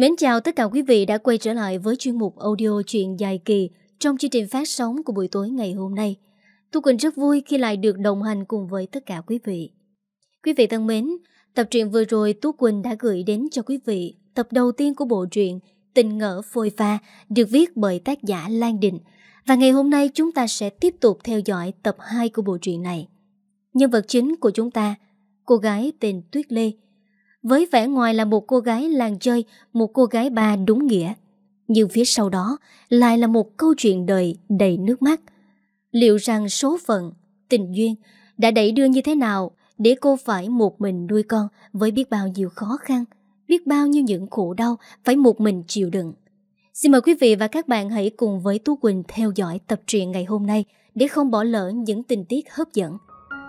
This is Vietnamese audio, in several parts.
Mến chào tất cả quý vị đã quay trở lại với chuyên mục audio truyện dài kỳ trong chương trình phát sóng của buổi tối ngày hôm nay. Tu Quỳnh rất vui khi lại được đồng hành cùng với tất cả quý vị. Quý vị thân mến, tập truyện vừa rồi Tú Quỳnh đã gửi đến cho quý vị tập đầu tiên của bộ truyện Tình ngỡ phôi pha được viết bởi tác giả Lan Đình Và ngày hôm nay chúng ta sẽ tiếp tục theo dõi tập 2 của bộ truyện này. Nhân vật chính của chúng ta, cô gái tên Tuyết Lê, với vẻ ngoài là một cô gái làng chơi, một cô gái ba đúng nghĩa. Nhưng phía sau đó lại là một câu chuyện đời đầy nước mắt. Liệu rằng số phận, tình duyên đã đẩy đưa như thế nào để cô phải một mình nuôi con với biết bao nhiêu khó khăn, biết bao nhiêu những khổ đau phải một mình chịu đựng. Xin mời quý vị và các bạn hãy cùng với Tú Quỳnh theo dõi tập truyện ngày hôm nay để không bỏ lỡ những tình tiết hấp dẫn.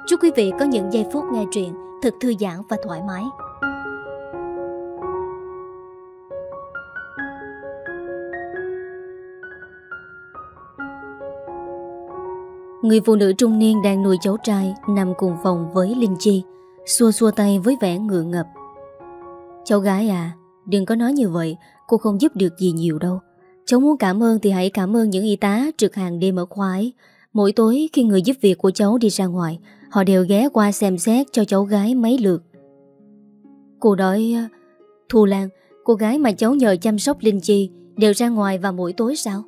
Chúc quý vị có những giây phút nghe truyện thật thư giãn và thoải mái. Người phụ nữ trung niên đang nuôi cháu trai nằm cùng phòng với Linh Chi, xua xua tay với vẻ ngượng ngập. Cháu gái à, đừng có nói như vậy, cô không giúp được gì nhiều đâu. Cháu muốn cảm ơn thì hãy cảm ơn những y tá trực hàng đêm ở khoái. Mỗi tối khi người giúp việc của cháu đi ra ngoài, họ đều ghé qua xem xét cho cháu gái mấy lượt. Cô nói, Thu Lan, cô gái mà cháu nhờ chăm sóc Linh Chi đều ra ngoài vào mỗi tối sao?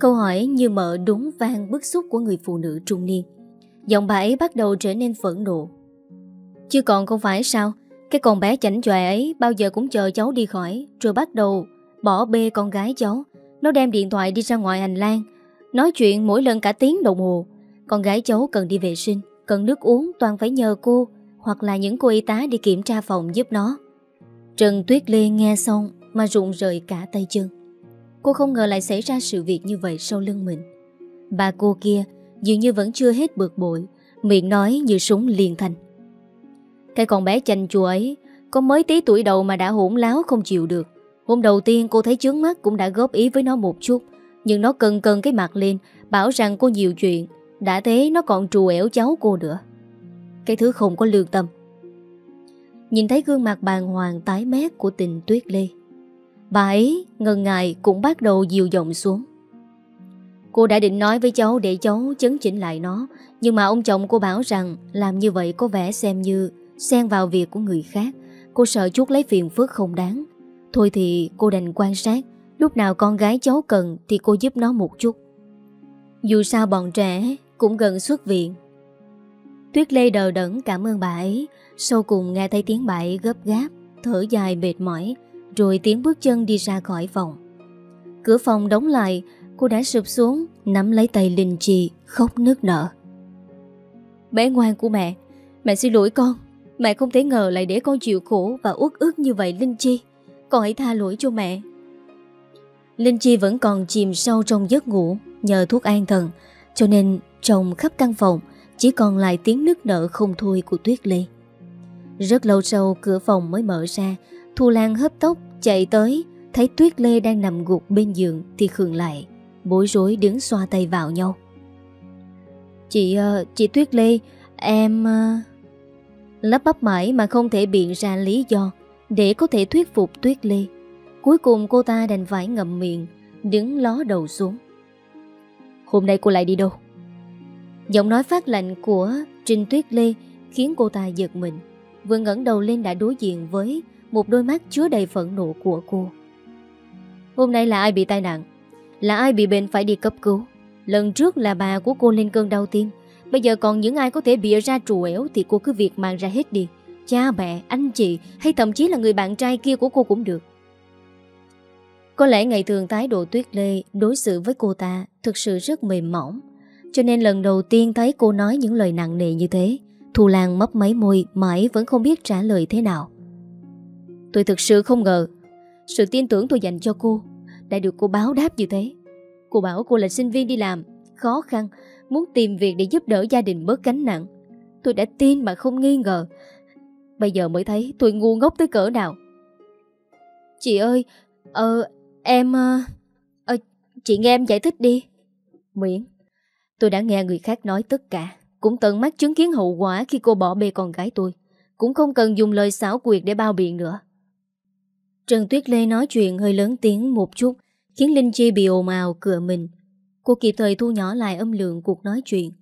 Câu hỏi như mở đúng vang bức xúc của người phụ nữ trung niên. Giọng bà ấy bắt đầu trở nên phẫn nộ. Chứ còn không phải sao, cái con bé chảnh chòe ấy bao giờ cũng chờ cháu đi khỏi, rồi bắt đầu bỏ bê con gái cháu. Nó đem điện thoại đi ra ngoài hành lang, nói chuyện mỗi lần cả tiếng đồng hồ. Con gái cháu cần đi vệ sinh, cần nước uống toàn phải nhờ cô hoặc là những cô y tá đi kiểm tra phòng giúp nó. Trần Tuyết Lê nghe xong mà rụng rời cả tay chân. Cô không ngờ lại xảy ra sự việc như vậy sau lưng mình Bà cô kia Dường như vẫn chưa hết bực bội Miệng nói như súng liền thành. Cái con bé chanh chùa ấy Có mới tí tuổi đầu mà đã hỗn láo không chịu được Hôm đầu tiên cô thấy chướng mắt Cũng đã góp ý với nó một chút Nhưng nó cần cần cái mặt lên Bảo rằng cô nhiều chuyện Đã thế nó còn trù ẻo cháu cô nữa Cái thứ không có lương tâm Nhìn thấy gương mặt bàng hoàng tái mét của tình Tuyết Lê Bà ấy ngần ngại cũng bắt đầu dịu giọng xuống Cô đã định nói với cháu để cháu chấn chỉnh lại nó Nhưng mà ông chồng cô bảo rằng Làm như vậy có vẻ xem như Xen vào việc của người khác Cô sợ chút lấy phiền phức không đáng Thôi thì cô đành quan sát Lúc nào con gái cháu cần Thì cô giúp nó một chút Dù sao bọn trẻ cũng gần xuất viện Tuyết Lê đờ đẫn cảm ơn bà ấy Sau cùng nghe thấy tiếng bà ấy gấp gáp Thở dài mệt mỏi rồi tiếng bước chân đi ra khỏi phòng Cửa phòng đóng lại Cô đã sụp xuống Nắm lấy tay Linh Chi Khóc nước nở Bé ngoan của mẹ Mẹ xin lỗi con Mẹ không thể ngờ lại để con chịu khổ Và uất ức như vậy Linh Chi Con hãy tha lỗi cho mẹ Linh Chi vẫn còn chìm sâu trong giấc ngủ Nhờ thuốc an thần Cho nên trong khắp căn phòng Chỉ còn lại tiếng nước nở không thôi của Tuyết Ly Rất lâu sau cửa phòng mới mở ra Thu Lan hấp tốc Chạy tới Thấy Tuyết Lê đang nằm gục bên giường Thì khường lại Bối rối đứng xoa tay vào nhau Chị ờ, chị Tuyết Lê Em ờ, Lấp bắp mãi mà không thể biện ra lý do Để có thể thuyết phục Tuyết Lê Cuối cùng cô ta đành vải ngậm miệng Đứng ló đầu xuống Hôm nay cô lại đi đâu Giọng nói phát lạnh của Trinh Tuyết Lê Khiến cô ta giật mình Vừa ngẩng đầu lên đã đối diện với một đôi mắt chứa đầy phẫn nộ của cô Hôm nay là ai bị tai nạn Là ai bị bệnh phải đi cấp cứu Lần trước là bà của cô lên cơn đau tim Bây giờ còn những ai có thể bịa ra trù ẻo Thì cô cứ việc mang ra hết đi Cha mẹ, anh chị hay thậm chí là người bạn trai kia của cô cũng được Có lẽ ngày thường thái độ tuyết lê Đối xử với cô ta Thực sự rất mềm mỏng Cho nên lần đầu tiên thấy cô nói những lời nặng nề như thế Thù Lan mấp máy môi Mãi vẫn không biết trả lời thế nào Tôi thực sự không ngờ Sự tin tưởng tôi dành cho cô Đã được cô báo đáp như thế Cô bảo cô là sinh viên đi làm Khó khăn Muốn tìm việc để giúp đỡ gia đình bớt gánh nặng Tôi đã tin mà không nghi ngờ Bây giờ mới thấy tôi ngu ngốc tới cỡ nào Chị ơi Ờ em Ờ, ờ chị nghe em giải thích đi Miễn Tôi đã nghe người khác nói tất cả Cũng tận mắt chứng kiến hậu quả khi cô bỏ bê con gái tôi Cũng không cần dùng lời xảo quyệt để bao biện nữa Trần Tuyết Lê nói chuyện hơi lớn tiếng một chút, khiến Linh Chi bị ồn ào cửa mình. Cô kịp thời thu nhỏ lại âm lượng cuộc nói chuyện.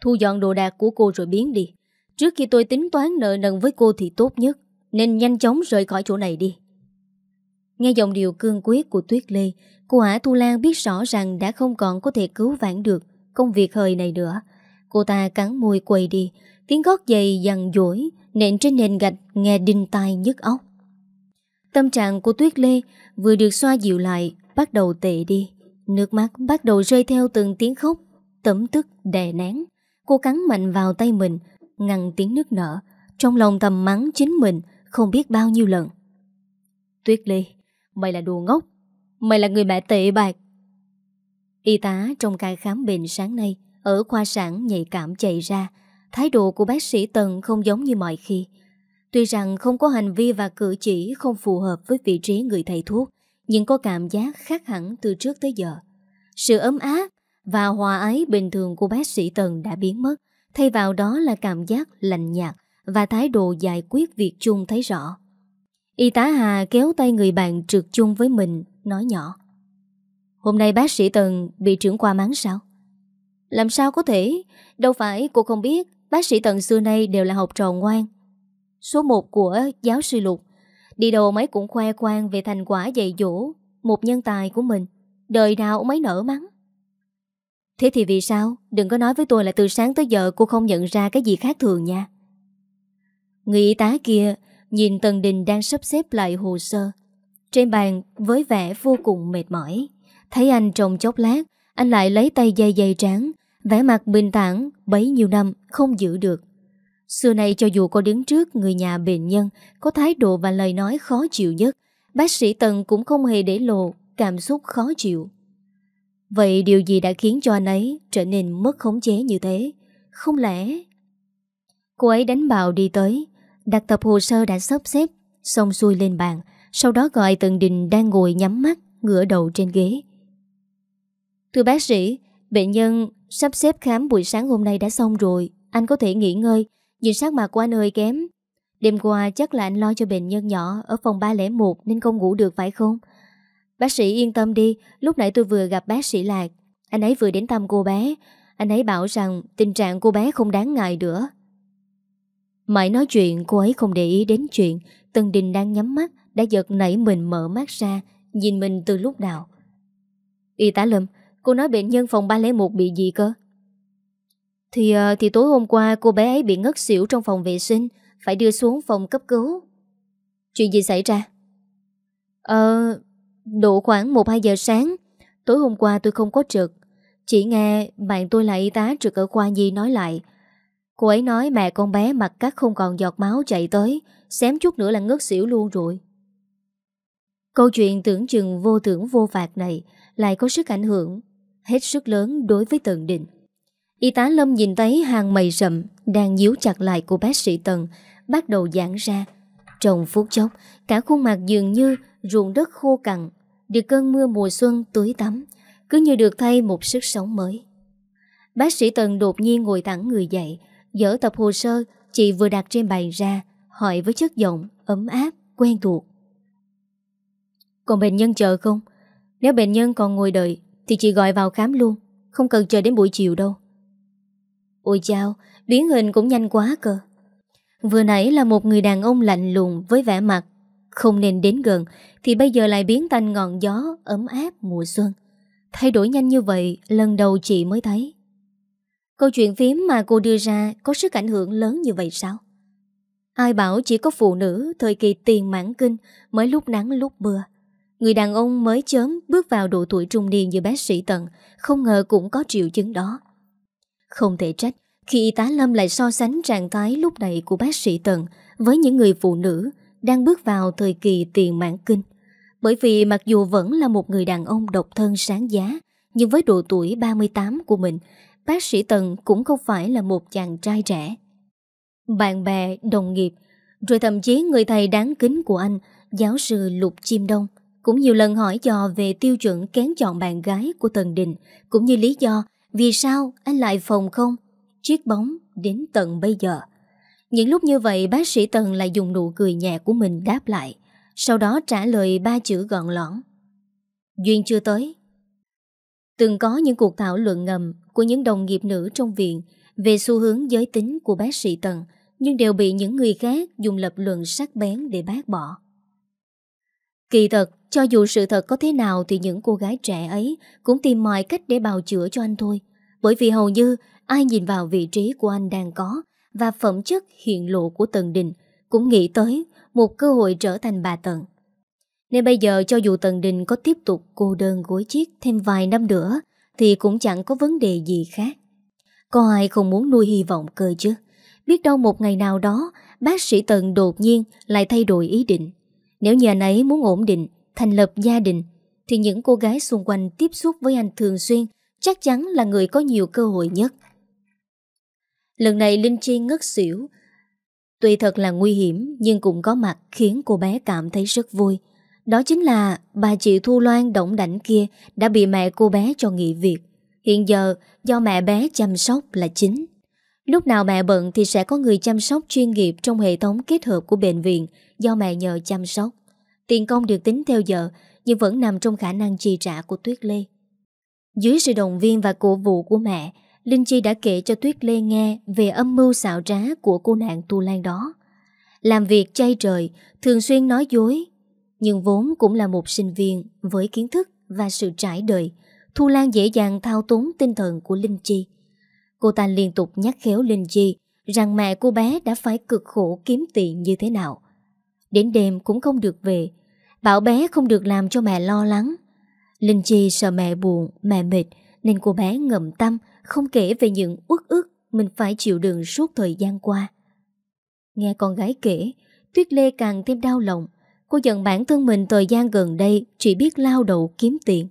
Thu dọn đồ đạc của cô rồi biến đi. Trước khi tôi tính toán nợ nần với cô thì tốt nhất, nên nhanh chóng rời khỏi chỗ này đi. Nghe giọng điệu cương quyết của Tuyết Lê, cô Hạ Thu Lan biết rõ rằng đã không còn có thể cứu vãn được công việc hời này nữa. Cô ta cắn môi quầy đi, tiếng gót giày dằn dỗi, nện trên nền gạch nghe đinh tai nhức óc. Tâm trạng của Tuyết Lê vừa được xoa dịu lại bắt đầu tệ đi. Nước mắt bắt đầu rơi theo từng tiếng khóc, tấm tức đè nén. Cô cắn mạnh vào tay mình, ngăn tiếng nước nở. Trong lòng thầm mắng chính mình không biết bao nhiêu lần. Tuyết Lê, mày là đồ ngốc. Mày là người mẹ tệ bạc. Y tá trong cai khám bệnh sáng nay ở khoa sản nhạy cảm chạy ra. Thái độ của bác sĩ Tần không giống như mọi khi. Tuy rằng không có hành vi và cử chỉ không phù hợp với vị trí người thầy thuốc, nhưng có cảm giác khác hẳn từ trước tới giờ. Sự ấm áp và hòa ái bình thường của bác sĩ Tần đã biến mất, thay vào đó là cảm giác lạnh nhạt và thái độ giải quyết việc chung thấy rõ. Y tá Hà kéo tay người bạn trượt chung với mình, nói nhỏ. Hôm nay bác sĩ Tần bị trưởng qua mắng sao? Làm sao có thể? Đâu phải cô không biết, bác sĩ Tần xưa nay đều là học trò ngoan, số 1 của giáo sư Lục. Đi đâu mấy cũng khoe khoang về thành quả dạy dỗ, một nhân tài của mình. Đời nào mấy nở mắng. Thế thì vì sao? Đừng có nói với tôi là từ sáng tới giờ cô không nhận ra cái gì khác thường nha. Người y tá kia nhìn Tần Đình đang sắp xếp lại hồ sơ. Trên bàn với vẻ vô cùng mệt mỏi. Thấy anh trong chốc lát, anh lại lấy tay dây dây trắng, vẻ mặt bình tản bấy nhiêu năm không giữ được. Xưa nay cho dù cô đứng trước người nhà bệnh nhân có thái độ và lời nói khó chịu nhất, bác sĩ Tần cũng không hề để lộ cảm xúc khó chịu. Vậy điều gì đã khiến cho anh ấy trở nên mất khống chế như thế? Không lẽ... Cô ấy đánh bào đi tới, đặt tập hồ sơ đã sắp xếp, xong xuôi lên bàn, sau đó gọi Tần Đình đang ngồi nhắm mắt, ngửa đầu trên ghế. Thưa bác sĩ, bệnh nhân sắp xếp khám buổi sáng hôm nay đã xong rồi, anh có thể nghỉ ngơi, vì sắc mặt của anh ơi kém Đêm qua chắc là anh lo cho bệnh nhân nhỏ Ở phòng 301 nên không ngủ được phải không Bác sĩ yên tâm đi Lúc nãy tôi vừa gặp bác sĩ Lạc Anh ấy vừa đến thăm cô bé Anh ấy bảo rằng tình trạng cô bé không đáng ngại nữa Mãi nói chuyện cô ấy không để ý đến chuyện Tân Đình đang nhắm mắt Đã giật nảy mình mở mắt ra Nhìn mình từ lúc nào Y tá Lâm Cô nói bệnh nhân phòng 301 bị gì cơ thì ờ, thì tối hôm qua cô bé ấy bị ngất xỉu trong phòng vệ sinh Phải đưa xuống phòng cấp cứu Chuyện gì xảy ra? Ờ, độ khoảng 1-2 giờ sáng Tối hôm qua tôi không có trực Chỉ nghe bạn tôi là y tá trực ở khoa nhi nói lại Cô ấy nói mẹ con bé mặt cắt không còn giọt máu chạy tới Xém chút nữa là ngất xỉu luôn rồi Câu chuyện tưởng chừng vô tưởng vô phạt này Lại có sức ảnh hưởng Hết sức lớn đối với Tần Định Y tá Lâm nhìn thấy hàng mày rậm đang nhíu chặt lại của bác sĩ Tần, bắt đầu giãn ra. Trong phút chốc, cả khuôn mặt dường như ruộng đất khô cằn, được cơn mưa mùa xuân tưới tắm, cứ như được thay một sức sống mới. Bác sĩ Tần đột nhiên ngồi thẳng người dậy, dở tập hồ sơ chị vừa đặt trên bàn ra, hỏi với chất giọng ấm áp, quen thuộc. Còn bệnh nhân chờ không? Nếu bệnh nhân còn ngồi đợi thì chị gọi vào khám luôn, không cần chờ đến buổi chiều đâu. Ôi chao, biến hình cũng nhanh quá cơ. Vừa nãy là một người đàn ông lạnh lùng với vẻ mặt không nên đến gần thì bây giờ lại biến thành ngọn gió ấm áp mùa xuân. Thay đổi nhanh như vậy lần đầu chị mới thấy. Câu chuyện phím mà cô đưa ra có sức ảnh hưởng lớn như vậy sao? Ai bảo chỉ có phụ nữ thời kỳ tiền mãn kinh mới lúc nắng lúc mưa. Người đàn ông mới chớm bước vào độ tuổi trung niên như bác sĩ Tần không ngờ cũng có triệu chứng đó. Không thể trách khi y tá Lâm lại so sánh trạng thái lúc này của bác sĩ Tần với những người phụ nữ đang bước vào thời kỳ tiền mãn kinh. Bởi vì mặc dù vẫn là một người đàn ông độc thân sáng giá, nhưng với độ tuổi 38 của mình, bác sĩ Tần cũng không phải là một chàng trai trẻ. Bạn bè, đồng nghiệp, rồi thậm chí người thầy đáng kính của anh, giáo sư Lục Chim Đông, cũng nhiều lần hỏi dò về tiêu chuẩn kén chọn bạn gái của Tần Đình, cũng như lý do vì sao anh lại phòng không? Chiếc bóng đến tận bây giờ. Những lúc như vậy bác sĩ Tần lại dùng nụ cười nhẹ của mình đáp lại. Sau đó trả lời ba chữ gọn lõn. Duyên chưa tới. Từng có những cuộc thảo luận ngầm của những đồng nghiệp nữ trong viện về xu hướng giới tính của bác sĩ Tần nhưng đều bị những người khác dùng lập luận sắc bén để bác bỏ. Kỳ thật, cho dù sự thật có thế nào thì những cô gái trẻ ấy cũng tìm mọi cách để bào chữa cho anh thôi. Bởi vì hầu như ai nhìn vào vị trí của anh đang có và phẩm chất hiện lộ của Tần Đình cũng nghĩ tới một cơ hội trở thành bà Tần. Nên bây giờ cho dù Tần Đình có tiếp tục cô đơn gối chiếc thêm vài năm nữa thì cũng chẳng có vấn đề gì khác. Có ai không muốn nuôi hy vọng cơ chứ? Biết đâu một ngày nào đó bác sĩ Tần đột nhiên lại thay đổi ý định. Nếu như anh ấy muốn ổn định, thành lập gia đình, thì những cô gái xung quanh tiếp xúc với anh thường xuyên chắc chắn là người có nhiều cơ hội nhất. Lần này Linh Chi ngất xỉu. Tuy thật là nguy hiểm nhưng cũng có mặt khiến cô bé cảm thấy rất vui. Đó chính là bà chị Thu Loan động đảnh kia đã bị mẹ cô bé cho nghỉ việc. Hiện giờ do mẹ bé chăm sóc là chính. Lúc nào mẹ bận thì sẽ có người chăm sóc chuyên nghiệp trong hệ thống kết hợp của bệnh viện do mẹ nhờ chăm sóc. Tiền công được tính theo giờ nhưng vẫn nằm trong khả năng trì trả của Tuyết Lê. Dưới sự động viên và cổ vũ của mẹ, Linh Chi đã kể cho Tuyết Lê nghe về âm mưu xạo trá của cô nạn Tu Lan đó. Làm việc chay trời, thường xuyên nói dối, nhưng vốn cũng là một sinh viên với kiến thức và sự trải đời, Thu Lan dễ dàng thao túng tinh thần của Linh Chi. Cô ta liên tục nhắc khéo Linh Chi rằng mẹ cô bé đã phải cực khổ kiếm tiền như thế nào. Đến đêm cũng không được về, bảo bé không được làm cho mẹ lo lắng. Linh Chi sợ mẹ buồn, mẹ mệt nên cô bé ngậm tâm không kể về những uất ức mình phải chịu đựng suốt thời gian qua. Nghe con gái kể, Tuyết Lê càng thêm đau lòng. Cô giận bản thân mình thời gian gần đây chỉ biết lao đầu kiếm tiền.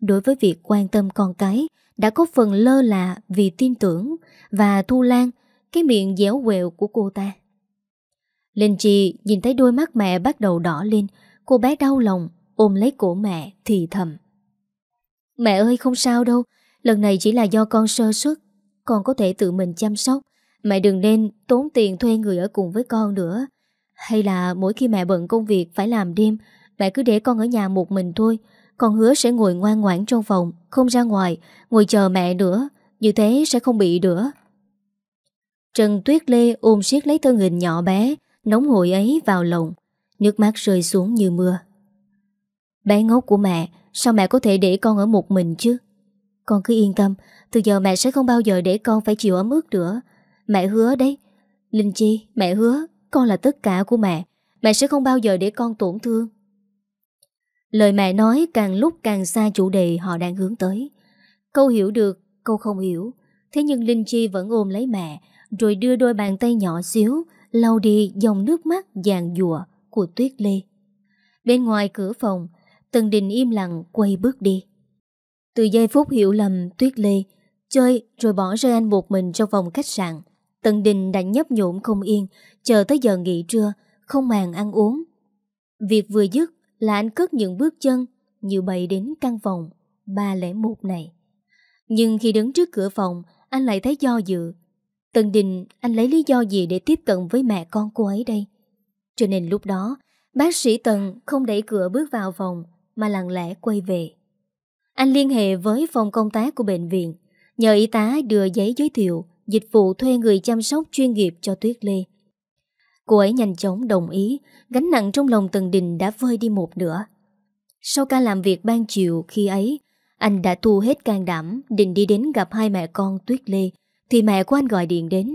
Đối với việc quan tâm con cái, đã có phần lơ là vì tin tưởng và thu lan cái miệng dẻo quẹo của cô ta. Linh Chi nhìn thấy đôi mắt mẹ bắt đầu đỏ lên, cô bé đau lòng ôm lấy cổ mẹ thì thầm. Mẹ ơi không sao đâu, lần này chỉ là do con sơ suất, con có thể tự mình chăm sóc, mẹ đừng nên tốn tiền thuê người ở cùng với con nữa. Hay là mỗi khi mẹ bận công việc phải làm đêm, mẹ cứ để con ở nhà một mình thôi, con hứa sẽ ngồi ngoan ngoãn trong phòng Không ra ngoài Ngồi chờ mẹ nữa Như thế sẽ không bị nữa Trần Tuyết Lê ôm siết lấy thân hình nhỏ bé Nóng hổi ấy vào lòng Nước mắt rơi xuống như mưa Bé ngốc của mẹ Sao mẹ có thể để con ở một mình chứ Con cứ yên tâm Từ giờ mẹ sẽ không bao giờ để con phải chịu ấm ức nữa Mẹ hứa đấy Linh Chi mẹ hứa Con là tất cả của mẹ Mẹ sẽ không bao giờ để con tổn thương Lời mẹ nói càng lúc càng xa chủ đề họ đang hướng tới. Câu hiểu được, câu không hiểu. Thế nhưng Linh Chi vẫn ôm lấy mẹ, rồi đưa đôi bàn tay nhỏ xíu, lau đi dòng nước mắt dàn dùa của Tuyết Lê. Bên ngoài cửa phòng, Tần Đình im lặng quay bước đi. Từ giây phút hiểu lầm Tuyết Lê, chơi rồi bỏ rơi anh một mình trong phòng khách sạn. Tần Đình đã nhấp nhộm không yên, chờ tới giờ nghỉ trưa, không màng ăn uống. Việc vừa dứt, là anh cất những bước chân như bay đến căn phòng 301 này. Nhưng khi đứng trước cửa phòng, anh lại thấy do dự. Tần Đình, anh lấy lý do gì để tiếp cận với mẹ con cô ấy đây? Cho nên lúc đó, bác sĩ Tần không đẩy cửa bước vào phòng mà lặng lẽ quay về. Anh liên hệ với phòng công tác của bệnh viện, nhờ y tá đưa giấy giới thiệu, dịch vụ thuê người chăm sóc chuyên nghiệp cho Tuyết Lê. Cô ấy nhanh chóng đồng ý, gánh nặng trong lòng Tần Đình đã vơi đi một nửa. Sau ca làm việc ban chiều khi ấy, anh đã thu hết can đảm, định đi đến gặp hai mẹ con Tuyết Lê, thì mẹ của anh gọi điện đến.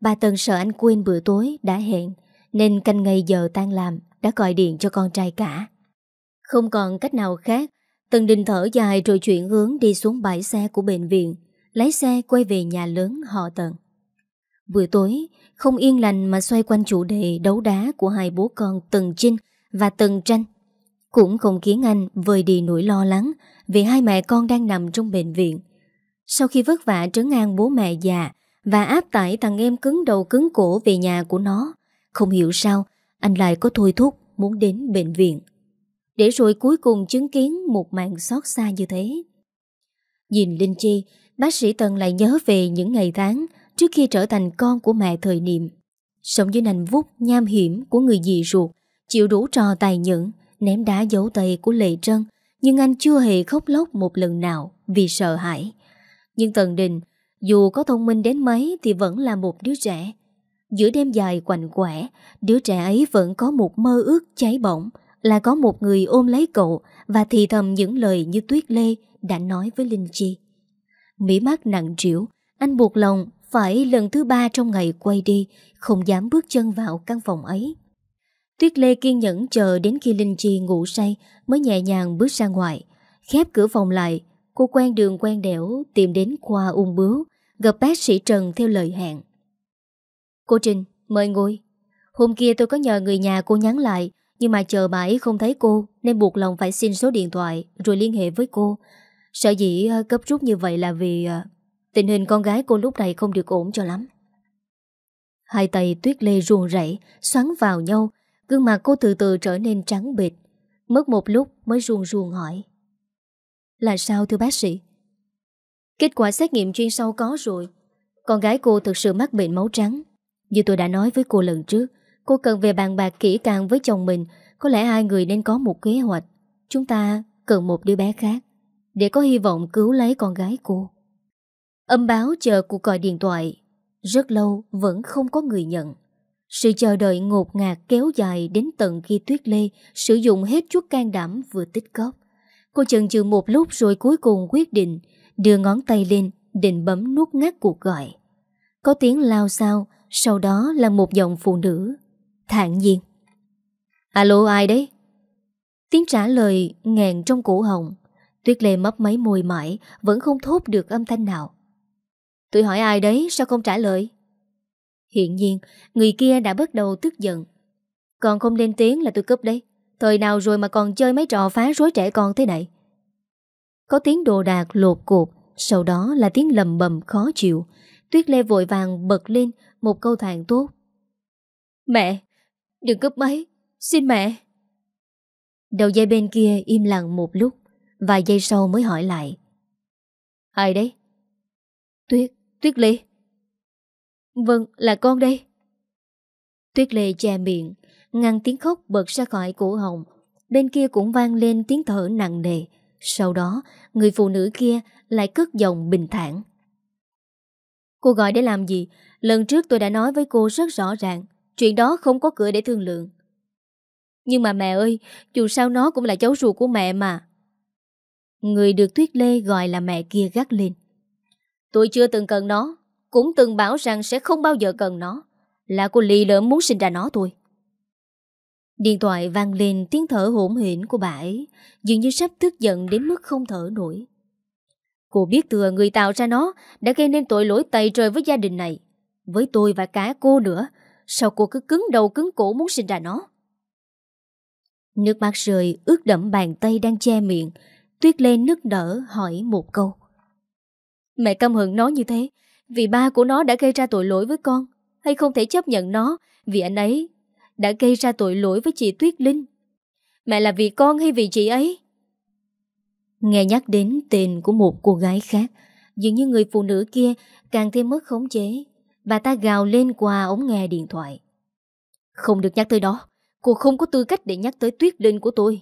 Bà Tần sợ anh quên bữa tối đã hẹn, nên canh ngày giờ tan làm, đã gọi điện cho con trai cả. Không còn cách nào khác, Tần Đình thở dài rồi chuyển hướng đi xuống bãi xe của bệnh viện, lấy xe quay về nhà lớn họ Tần. Buổi tối, không yên lành mà xoay quanh chủ đề đấu đá của hai bố con Tần Trinh và Tần Tranh. Cũng không khiến anh vơi đi nỗi lo lắng vì hai mẹ con đang nằm trong bệnh viện. Sau khi vất vả trấn an bố mẹ già và áp tải thằng em cứng đầu cứng cổ về nhà của nó, không hiểu sao anh lại có thôi thúc muốn đến bệnh viện. Để rồi cuối cùng chứng kiến một mạng xót xa như thế. Nhìn Linh Chi, bác sĩ Tần lại nhớ về những ngày tháng trước khi trở thành con của mẹ thời niệm. Sống dưới nành vút nham hiểm của người dì ruột, chịu đủ trò tài nhẫn, ném đá dấu tay của Lệ Trân, nhưng anh chưa hề khóc lóc một lần nào vì sợ hãi. Nhưng Tần Đình, dù có thông minh đến mấy thì vẫn là một đứa trẻ. Giữa đêm dài quạnh quẻ, đứa trẻ ấy vẫn có một mơ ước cháy bỏng, là có một người ôm lấy cậu và thì thầm những lời như Tuyết Lê đã nói với Linh Chi. Mỹ mắt nặng trĩu, anh buộc lòng phải lần thứ ba trong ngày quay đi, không dám bước chân vào căn phòng ấy. Tuyết Lê kiên nhẫn chờ đến khi Linh Chi ngủ say mới nhẹ nhàng bước ra ngoài. Khép cửa phòng lại, cô quen đường quen đẻo tìm đến khoa ung bướu, gặp bác sĩ Trần theo lời hẹn. Cô Trình, mời ngồi. Hôm kia tôi có nhờ người nhà cô nhắn lại, nhưng mà chờ bà ấy không thấy cô nên buộc lòng phải xin số điện thoại rồi liên hệ với cô. Sợ dĩ ờ, cấp rút như vậy là vì ờ, Tình hình con gái cô lúc này không được ổn cho lắm Hai tay tuyết lê ruồn rẫy Xoắn vào nhau Gương mặt cô từ từ trở nên trắng bệt Mất một lúc mới ruồn ruồn hỏi Là sao thưa bác sĩ Kết quả xét nghiệm chuyên sâu có rồi Con gái cô thực sự mắc bệnh máu trắng Như tôi đã nói với cô lần trước Cô cần về bàn bạc kỹ càng với chồng mình Có lẽ hai người nên có một kế hoạch Chúng ta cần một đứa bé khác Để có hy vọng cứu lấy con gái cô Âm báo chờ cuộc gọi điện thoại Rất lâu vẫn không có người nhận Sự chờ đợi ngột ngạt kéo dài đến tận khi Tuyết Lê sử dụng hết chút can đảm vừa tích cóp. Cô chần chừ một lúc rồi cuối cùng quyết định đưa ngón tay lên định bấm nút ngắt cuộc gọi. Có tiếng lao sao, sau đó là một giọng phụ nữ. Thản nhiên. Alo ai đấy? Tiếng trả lời ngàn trong cổ họng. Tuyết Lê mấp máy môi mãi, vẫn không thốt được âm thanh nào. Tôi hỏi ai đấy sao không trả lời? Hiện nhiên, người kia đã bắt đầu tức giận. Còn không lên tiếng là tôi cướp đấy. Thời nào rồi mà còn chơi mấy trò phá rối trẻ con thế này? Có tiếng đồ đạc lột cột, sau đó là tiếng lầm bầm khó chịu. Tuyết Lê vội vàng bật lên một câu thản tốt. Mẹ, đừng cướp máy, xin mẹ. Đầu dây bên kia im lặng một lúc, vài giây sau mới hỏi lại. Ai đấy? Tuyết, Tuyết Lê Vâng là con đây Tuyết Lê che miệng Ngăn tiếng khóc bật ra khỏi cổ họng Bên kia cũng vang lên tiếng thở nặng nề Sau đó Người phụ nữ kia lại cất giọng bình thản Cô gọi để làm gì Lần trước tôi đã nói với cô rất rõ ràng Chuyện đó không có cửa để thương lượng Nhưng mà mẹ ơi Dù sao nó cũng là cháu ruột của mẹ mà Người được Tuyết Lê gọi là mẹ kia gắt lên Tôi chưa từng cần nó Cũng từng bảo rằng sẽ không bao giờ cần nó Là cô Ly lớn muốn sinh ra nó thôi Điện thoại vang lên tiếng thở hỗn hển của bà ấy Dường như sắp tức giận đến mức không thở nổi Cô biết thừa người tạo ra nó Đã gây nên tội lỗi tày trời với gia đình này Với tôi và cả cô nữa Sao cô cứ cứng đầu cứng cổ muốn sinh ra nó Nước mắt rơi ướt đẫm bàn tay đang che miệng Tuyết lên nức đỡ hỏi một câu Mẹ căm hận nó như thế Vì ba của nó đã gây ra tội lỗi với con Hay không thể chấp nhận nó Vì anh ấy đã gây ra tội lỗi với chị Tuyết Linh Mẹ là vì con hay vì chị ấy Nghe nhắc đến tên của một cô gái khác Dường như người phụ nữ kia càng thêm mất khống chế Bà ta gào lên qua ống nghe điện thoại Không được nhắc tới đó Cô không có tư cách để nhắc tới Tuyết Linh của tôi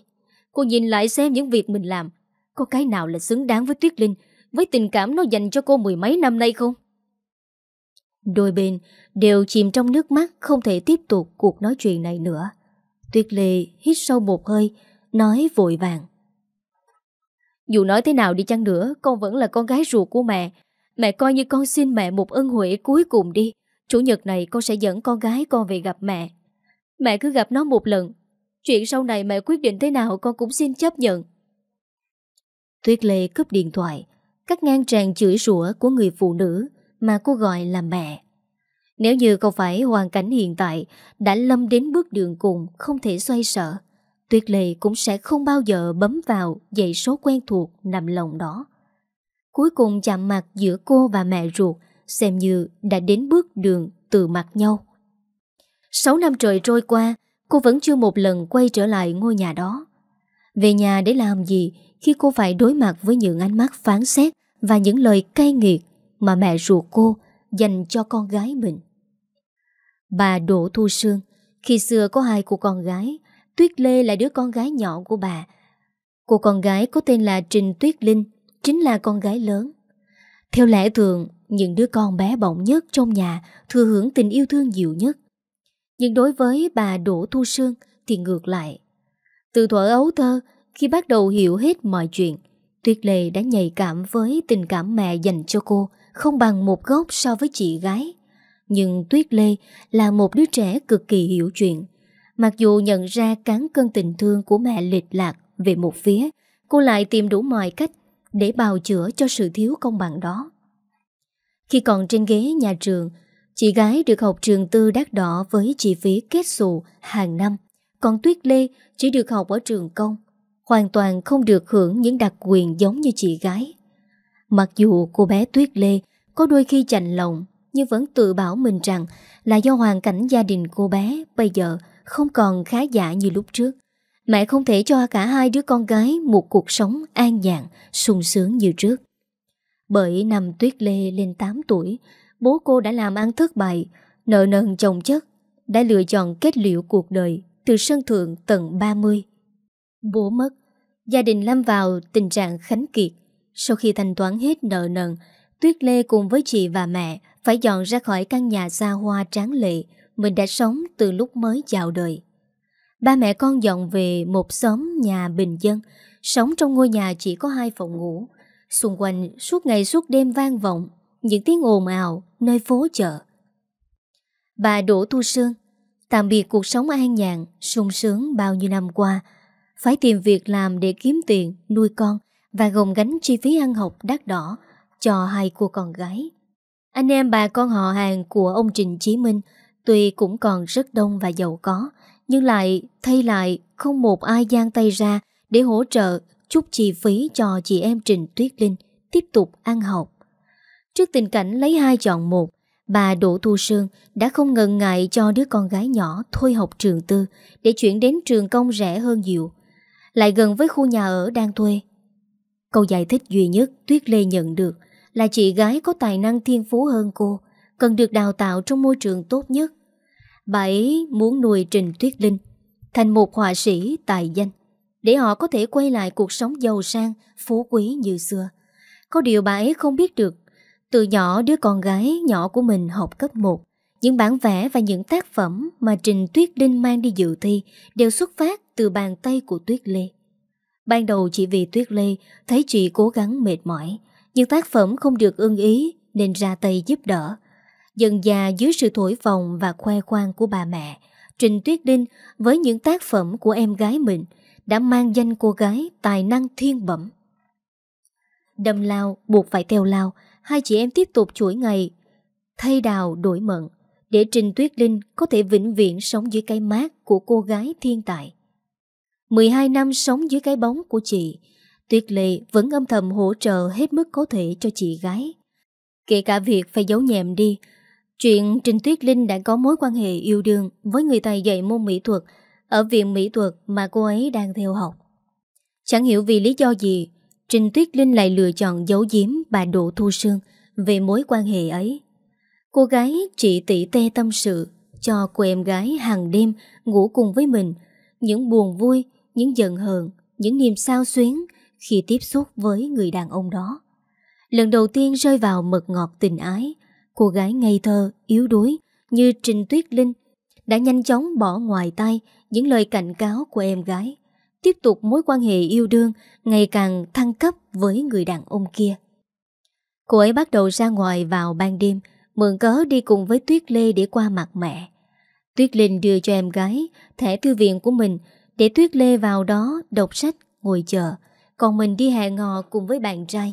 Cô nhìn lại xem những việc mình làm Có cái nào là xứng đáng với Tuyết Linh với tình cảm nó dành cho cô mười mấy năm nay không? Đôi bên đều chìm trong nước mắt không thể tiếp tục cuộc nói chuyện này nữa. Tuyết Lê hít sâu một hơi, nói vội vàng. Dù nói thế nào đi chăng nữa, con vẫn là con gái ruột của mẹ. Mẹ coi như con xin mẹ một ân huệ cuối cùng đi. Chủ nhật này con sẽ dẫn con gái con về gặp mẹ. Mẹ cứ gặp nó một lần. Chuyện sau này mẹ quyết định thế nào con cũng xin chấp nhận. Tuyết Lê cướp điện thoại, các ngang tràng chửi rủa của người phụ nữ mà cô gọi là mẹ. Nếu như không phải hoàn cảnh hiện tại đã lâm đến bước đường cùng không thể xoay sở, Tuyệt Lệ cũng sẽ không bao giờ bấm vào dãy số quen thuộc nằm lòng đó. Cuối cùng chạm mặt giữa cô và mẹ ruột xem như đã đến bước đường từ mặt nhau. Sáu năm trời trôi qua, cô vẫn chưa một lần quay trở lại ngôi nhà đó. Về nhà để làm gì khi cô phải đối mặt với những ánh mắt phán xét và những lời cay nghiệt mà mẹ ruột cô dành cho con gái mình. Bà Đỗ Thu Sương, khi xưa có hai cô con gái, Tuyết Lê là đứa con gái nhỏ của bà. Cô con gái có tên là Trình Tuyết Linh, chính là con gái lớn. Theo lẽ thường, những đứa con bé bỏng nhất trong nhà thừa hưởng tình yêu thương nhiều nhất. Nhưng đối với bà Đỗ Thu Sương thì ngược lại. Từ thuở ấu thơ, khi bắt đầu hiểu hết mọi chuyện, Tuyết Lê đã nhạy cảm với tình cảm mẹ dành cho cô, không bằng một gốc so với chị gái. Nhưng Tuyết Lê là một đứa trẻ cực kỳ hiểu chuyện. Mặc dù nhận ra cán cân tình thương của mẹ lệch lạc về một phía, cô lại tìm đủ mọi cách để bào chữa cho sự thiếu công bằng đó. Khi còn trên ghế nhà trường, chị gái được học trường tư đắt đỏ với chi phí kết xù hàng năm, còn Tuyết Lê chỉ được học ở trường công hoàn toàn không được hưởng những đặc quyền giống như chị gái. Mặc dù cô bé Tuyết Lê có đôi khi chạnh lòng nhưng vẫn tự bảo mình rằng là do hoàn cảnh gia đình cô bé bây giờ không còn khá giả như lúc trước. Mẹ không thể cho cả hai đứa con gái một cuộc sống an nhàn, sung sướng như trước. Bởi năm Tuyết Lê lên 8 tuổi, bố cô đã làm ăn thất bại, nợ nần chồng chất, đã lựa chọn kết liễu cuộc đời từ sân thượng tầng 30. Bố mất Gia đình lâm vào tình trạng khánh kiệt. Sau khi thanh toán hết nợ nần, Tuyết Lê cùng với chị và mẹ phải dọn ra khỏi căn nhà xa hoa tráng lệ mình đã sống từ lúc mới chào đời. Ba mẹ con dọn về một xóm nhà bình dân, sống trong ngôi nhà chỉ có hai phòng ngủ. Xung quanh suốt ngày suốt đêm vang vọng, những tiếng ồn ào nơi phố chợ. Bà Đỗ Thu Sương, tạm biệt cuộc sống an nhàn, sung sướng bao nhiêu năm qua, phải tìm việc làm để kiếm tiền, nuôi con và gồng gánh chi phí ăn học đắt đỏ cho hai cô con gái. Anh em bà con họ hàng của ông Trịnh Chí Minh tuy cũng còn rất đông và giàu có, nhưng lại thay lại không một ai giang tay ra để hỗ trợ chút chi phí cho chị em Trịnh Tuyết Linh tiếp tục ăn học. Trước tình cảnh lấy hai chọn một, bà Đỗ Thu Sương đã không ngần ngại cho đứa con gái nhỏ thôi học trường tư để chuyển đến trường công rẻ hơn nhiều lại gần với khu nhà ở đang thuê. Câu giải thích duy nhất Tuyết Lê nhận được là chị gái có tài năng thiên phú hơn cô, cần được đào tạo trong môi trường tốt nhất. Bà ấy muốn nuôi Trình Tuyết Linh thành một họa sĩ tài danh để họ có thể quay lại cuộc sống giàu sang, phú quý như xưa. Có điều bà ấy không biết được, từ nhỏ đứa con gái nhỏ của mình học cấp 1, những bản vẽ và những tác phẩm mà Trình Tuyết Linh mang đi dự thi đều xuất phát từ bàn tay của Tuyết Lê. Ban đầu chỉ vì Tuyết Lê thấy chị cố gắng mệt mỏi, nhưng tác phẩm không được ưng ý nên ra tay giúp đỡ. Dần già dưới sự thổi phồng và khoe khoang của bà mẹ, Trình Tuyết Đinh với những tác phẩm của em gái mình đã mang danh cô gái tài năng thiên bẩm. Đâm lao, buộc phải theo lao, hai chị em tiếp tục chuỗi ngày thay đào đổi mận để Trình Tuyết Linh có thể vĩnh viễn sống dưới cái mát của cô gái thiên tài. 12 năm sống dưới cái bóng của chị, Tuyết Lệ vẫn âm thầm hỗ trợ hết mức có thể cho chị gái. Kể cả việc phải giấu nhẹm đi, chuyện Trình Tuyết Linh đã có mối quan hệ yêu đương với người thầy dạy môn mỹ thuật ở viện mỹ thuật mà cô ấy đang theo học. Chẳng hiểu vì lý do gì, Trình Tuyết Linh lại lựa chọn giấu giếm bà Đỗ Thu Sương về mối quan hệ ấy. Cô gái chị tỷ tê tâm sự cho cô em gái hàng đêm ngủ cùng với mình, những buồn vui, những giận hờn, những niềm sao xuyến khi tiếp xúc với người đàn ông đó. Lần đầu tiên rơi vào mật ngọt tình ái, cô gái ngây thơ, yếu đuối như Trình Tuyết Linh đã nhanh chóng bỏ ngoài tay những lời cảnh cáo của em gái, tiếp tục mối quan hệ yêu đương ngày càng thăng cấp với người đàn ông kia. Cô ấy bắt đầu ra ngoài vào ban đêm, mượn cớ đi cùng với Tuyết Lê để qua mặt mẹ. Tuyết Linh đưa cho em gái thẻ thư viện của mình để Tuyết Lê vào đó đọc sách, ngồi chờ, còn mình đi hẹn hò cùng với bạn trai.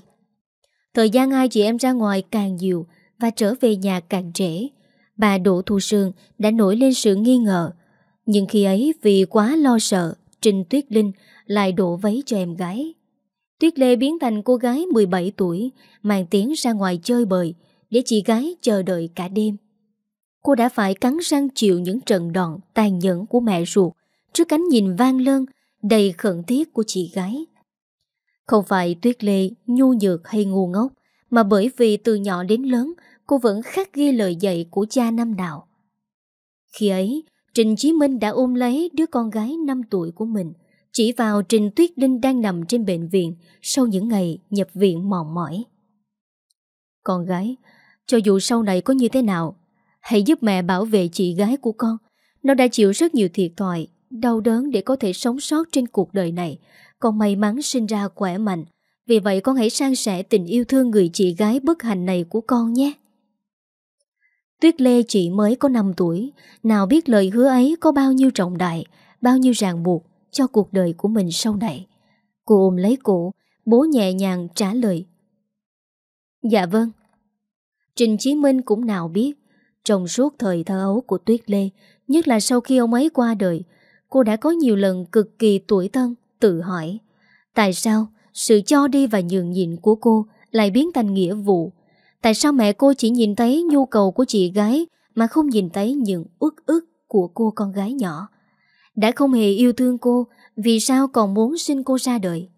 Thời gian hai chị em ra ngoài càng nhiều và trở về nhà càng trễ. Bà Đỗ Thu Sương đã nổi lên sự nghi ngờ. Nhưng khi ấy vì quá lo sợ, Trình Tuyết Linh lại đổ váy cho em gái. Tuyết Lê biến thành cô gái 17 tuổi, mang tiếng ra ngoài chơi bời, để chị gái chờ đợi cả đêm. Cô đã phải cắn răng chịu những trận đòn tàn nhẫn của mẹ ruột trước cánh nhìn vang lơn, đầy khẩn thiết của chị gái. Không phải Tuyết Lê nhu nhược hay ngu ngốc, mà bởi vì từ nhỏ đến lớn cô vẫn khắc ghi lời dạy của cha năm nào. Khi ấy, Trịnh Chí Minh đã ôm lấy đứa con gái 5 tuổi của mình, chỉ vào Trình Tuyết Linh đang nằm trên bệnh viện sau những ngày nhập viện mòn mỏi. Con gái, cho dù sau này có như thế nào, hãy giúp mẹ bảo vệ chị gái của con. Nó đã chịu rất nhiều thiệt thòi đau đớn để có thể sống sót trên cuộc đời này. Con may mắn sinh ra khỏe mạnh, vì vậy con hãy san sẻ tình yêu thương người chị gái bất hạnh này của con nhé. Tuyết Lê chỉ mới có 5 tuổi, nào biết lời hứa ấy có bao nhiêu trọng đại, bao nhiêu ràng buộc cho cuộc đời của mình sau này. Cô ôm lấy cổ, bố nhẹ nhàng trả lời. Dạ vâng. Trình Chí Minh cũng nào biết, trong suốt thời thơ ấu của Tuyết Lê, nhất là sau khi ông ấy qua đời, cô đã có nhiều lần cực kỳ tuổi thân tự hỏi tại sao sự cho đi và nhường nhịn của cô lại biến thành nghĩa vụ. Tại sao mẹ cô chỉ nhìn thấy nhu cầu của chị gái mà không nhìn thấy những uất ức của cô con gái nhỏ? Đã không hề yêu thương cô, vì sao còn muốn sinh cô ra đời?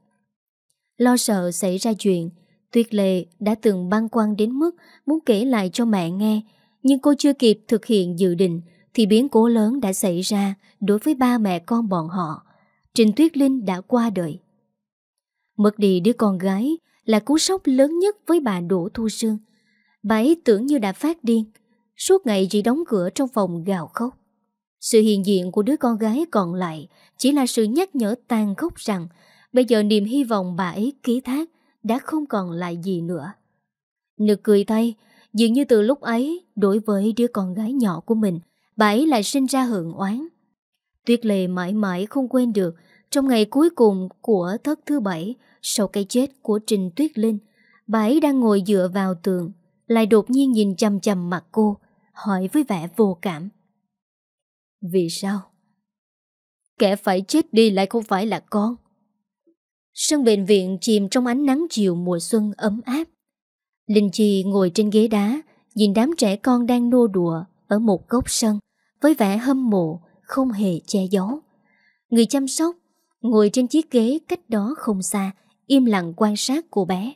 Lo sợ xảy ra chuyện, Tuyết Lệ đã từng băn khoăn đến mức muốn kể lại cho mẹ nghe, nhưng cô chưa kịp thực hiện dự định thì biến cố lớn đã xảy ra đối với ba mẹ con bọn họ. Trình Tuyết Linh đã qua đời. Mất đi đứa con gái là cú sốc lớn nhất với bà Đỗ Thu Sương. Bà ấy tưởng như đã phát điên, suốt ngày chỉ đóng cửa trong phòng gào khóc. Sự hiện diện của đứa con gái còn lại chỉ là sự nhắc nhở tàn khốc rằng bây giờ niềm hy vọng bà ấy ký thác đã không còn lại gì nữa. Nực cười thay dường như từ lúc ấy đối với đứa con gái nhỏ của mình bà ấy lại sinh ra hưởng oán. Tuyết Lệ mãi mãi không quên được trong ngày cuối cùng của thất thứ bảy sau cái chết của Trình Tuyết Linh. Bà ấy đang ngồi dựa vào tường, lại đột nhiên nhìn chầm chầm mặt cô, hỏi với vẻ vô cảm. Vì sao? Kẻ phải chết đi lại không phải là con. Sân bệnh viện chìm trong ánh nắng chiều mùa xuân ấm áp. Linh Chi ngồi trên ghế đá, nhìn đám trẻ con đang nô đùa ở một góc sân với vẻ hâm mộ không hề che giấu. Người chăm sóc ngồi trên chiếc ghế cách đó không xa, im lặng quan sát cô bé.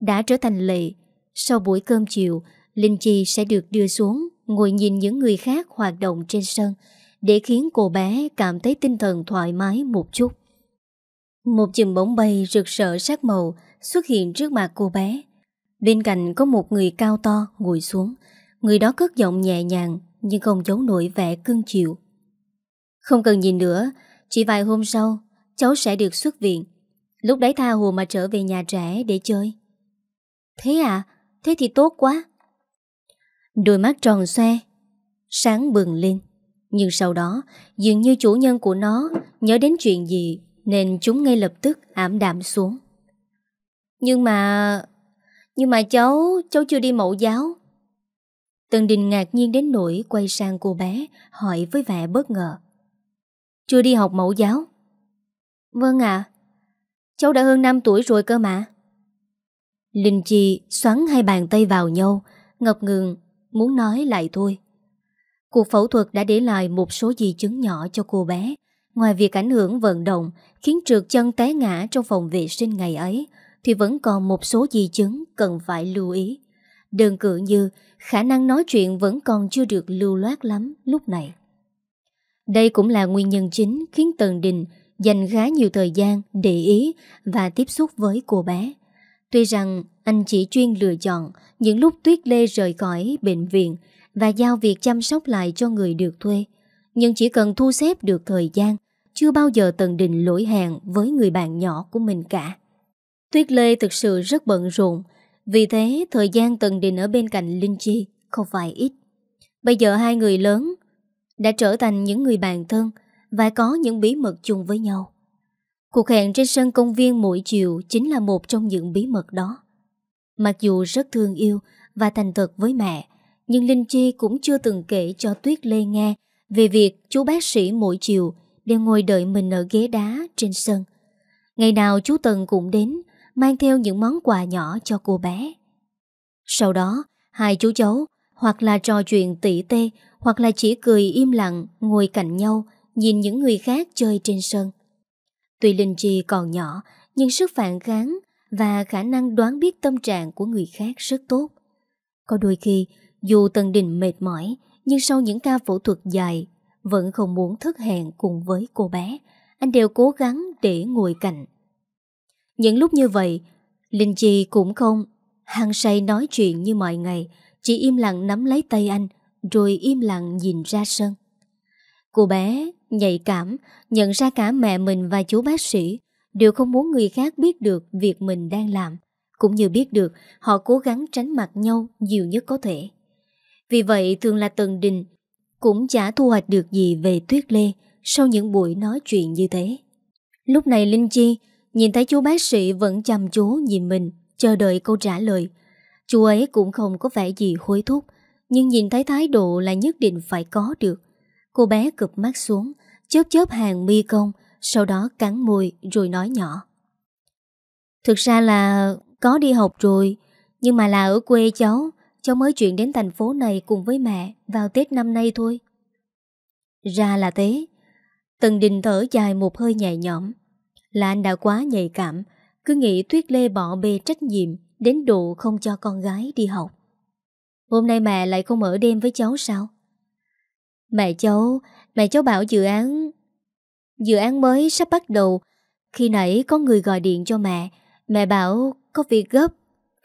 Đã trở thành lệ, sau buổi cơm chiều, Linh Chi sẽ được đưa xuống ngồi nhìn những người khác hoạt động trên sân để khiến cô bé cảm thấy tinh thần thoải mái một chút. Một chùm bóng bay rực rỡ sắc màu xuất hiện trước mặt cô bé. Bên cạnh có một người cao to ngồi xuống, người đó cất giọng nhẹ nhàng nhưng không giấu nổi vẻ cưng chịu. Không cần nhìn nữa, chỉ vài hôm sau, cháu sẽ được xuất viện. Lúc đấy tha hồ mà trở về nhà trẻ để chơi. Thế à, thế thì tốt quá. Đôi mắt tròn xoe, sáng bừng lên. Nhưng sau đó, dường như chủ nhân của nó nhớ đến chuyện gì nên chúng ngay lập tức ảm đạm xuống. Nhưng mà... Nhưng mà cháu, cháu chưa đi mẫu giáo. Tần Đình ngạc nhiên đến nỗi quay sang cô bé, hỏi với vẻ bất ngờ. Chưa đi học mẫu giáo? Vâng ạ. cháu đã hơn 5 tuổi rồi cơ mà. Linh Chi xoắn hai bàn tay vào nhau, ngập ngừng, muốn nói lại thôi. Cuộc phẫu thuật đã để lại một số di chứng nhỏ cho cô bé. Ngoài việc ảnh hưởng vận động khiến trượt chân té ngã trong phòng vệ sinh ngày ấy, thì vẫn còn một số di chứng cần phải lưu ý. Đơn cử như khả năng nói chuyện vẫn còn chưa được lưu loát lắm lúc này. Đây cũng là nguyên nhân chính khiến Tần Đình dành khá nhiều thời gian để ý và tiếp xúc với cô bé. Tuy rằng anh chỉ chuyên lựa chọn những lúc Tuyết Lê rời khỏi bệnh viện và giao việc chăm sóc lại cho người được thuê, nhưng chỉ cần thu xếp được thời gian, chưa bao giờ Tần Đình lỗi hẹn với người bạn nhỏ của mình cả. Tuyết Lê thực sự rất bận rộn vì thế, thời gian Tần Đình ở bên cạnh Linh Chi không phải ít. Bây giờ hai người lớn đã trở thành những người bạn thân và có những bí mật chung với nhau. Cuộc hẹn trên sân công viên mỗi chiều chính là một trong những bí mật đó. Mặc dù rất thương yêu và thành thật với mẹ, nhưng Linh Chi cũng chưa từng kể cho Tuyết Lê nghe về việc chú bác sĩ mỗi chiều đều ngồi đợi mình ở ghế đá trên sân. Ngày nào chú Tần cũng đến mang theo những món quà nhỏ cho cô bé. Sau đó, hai chú cháu hoặc là trò chuyện tỉ tê hoặc là chỉ cười im lặng ngồi cạnh nhau nhìn những người khác chơi trên sân. Tuy Linh Chi còn nhỏ nhưng sức phản kháng và khả năng đoán biết tâm trạng của người khác rất tốt. Có đôi khi, dù tân Đình mệt mỏi, nhưng sau những ca phẫu thuật dài, vẫn không muốn thất hẹn cùng với cô bé. Anh đều cố gắng để ngồi cạnh. Những lúc như vậy, Linh Chi cũng không hăng say nói chuyện như mọi ngày, chỉ im lặng nắm lấy tay anh, rồi im lặng nhìn ra sân. Cô bé nhạy cảm, nhận ra cả mẹ mình và chú bác sĩ đều không muốn người khác biết được việc mình đang làm, cũng như biết được họ cố gắng tránh mặt nhau nhiều nhất có thể. Vì vậy thường là Tần Đình cũng chả thu hoạch được gì về Tuyết Lê sau những buổi nói chuyện như thế. Lúc này Linh Chi Nhìn thấy chú bác sĩ vẫn chăm chú nhìn mình, chờ đợi câu trả lời. Chú ấy cũng không có vẻ gì hối thúc, nhưng nhìn thấy thái độ là nhất định phải có được. Cô bé cụp mắt xuống, chớp chớp hàng mi công, sau đó cắn môi rồi nói nhỏ. Thực ra là có đi học rồi, nhưng mà là ở quê cháu, cháu mới chuyển đến thành phố này cùng với mẹ vào Tết năm nay thôi. Ra là thế. Tần Đình thở dài một hơi nhẹ nhõm, là anh đã quá nhạy cảm, cứ nghĩ Tuyết Lê bỏ bê trách nhiệm đến độ không cho con gái đi học. Hôm nay mẹ lại không ở đêm với cháu sao? Mẹ cháu, mẹ cháu bảo dự án... Dự án mới sắp bắt đầu. Khi nãy có người gọi điện cho mẹ, mẹ bảo có việc gấp,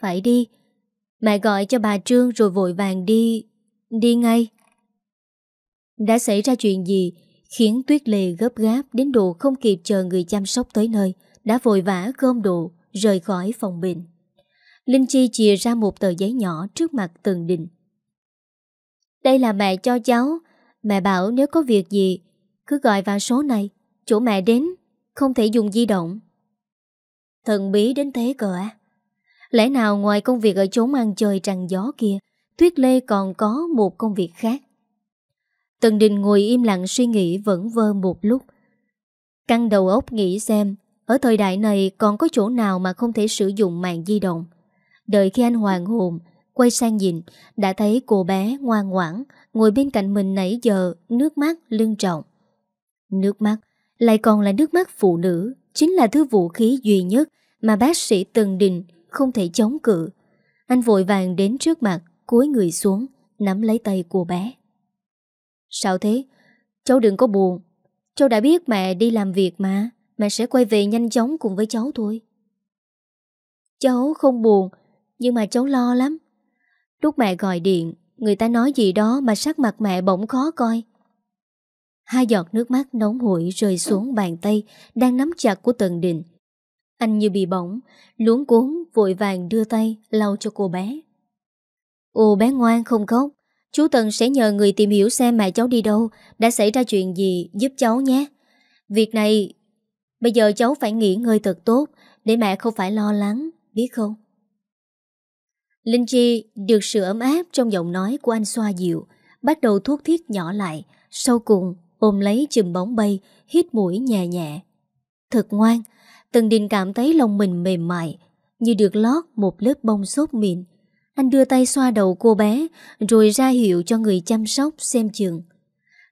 phải đi. Mẹ gọi cho bà Trương rồi vội vàng đi, đi ngay. Đã xảy ra chuyện gì khiến Tuyết Lê gấp gáp đến độ không kịp chờ người chăm sóc tới nơi, đã vội vã gom đồ, rời khỏi phòng bệnh. Linh Chi chìa ra một tờ giấy nhỏ trước mặt Tần Đình. Đây là mẹ cho cháu, mẹ bảo nếu có việc gì, cứ gọi vào số này, chỗ mẹ đến, không thể dùng di động. Thần bí đến thế cỡ, à? Lẽ nào ngoài công việc ở chốn ăn chơi trăng gió kia, Tuyết Lê còn có một công việc khác. Tần Đình ngồi im lặng suy nghĩ vẫn vơ một lúc. Căng đầu óc nghĩ xem, ở thời đại này còn có chỗ nào mà không thể sử dụng mạng di động. Đợi khi anh hoàng hồn, quay sang nhìn, đã thấy cô bé ngoan ngoãn, ngồi bên cạnh mình nãy giờ, nước mắt lưng trọng. Nước mắt, lại còn là nước mắt phụ nữ, chính là thứ vũ khí duy nhất mà bác sĩ Tần Đình không thể chống cự. Anh vội vàng đến trước mặt, cúi người xuống, nắm lấy tay cô bé. Sao thế? Cháu đừng có buồn. Cháu đã biết mẹ đi làm việc mà. Mẹ sẽ quay về nhanh chóng cùng với cháu thôi. Cháu không buồn, nhưng mà cháu lo lắm. Lúc mẹ gọi điện, người ta nói gì đó mà sắc mặt mẹ bỗng khó coi. Hai giọt nước mắt nóng hổi rơi xuống bàn tay đang nắm chặt của Tần Đình. Anh như bị bỏng, luống cuốn vội vàng đưa tay lau cho cô bé. Ồ bé ngoan không khóc, Chú Tần sẽ nhờ người tìm hiểu xem mẹ cháu đi đâu, đã xảy ra chuyện gì giúp cháu nhé. Việc này, bây giờ cháu phải nghỉ ngơi thật tốt để mẹ không phải lo lắng, biết không? Linh Chi được sự ấm áp trong giọng nói của anh xoa dịu, bắt đầu thuốc thiết nhỏ lại, sau cùng ôm lấy chùm bóng bay, hít mũi nhẹ nhẹ. Thật ngoan, Tần Đình cảm thấy lòng mình mềm mại, như được lót một lớp bông xốp mịn. Anh đưa tay xoa đầu cô bé Rồi ra hiệu cho người chăm sóc xem chừng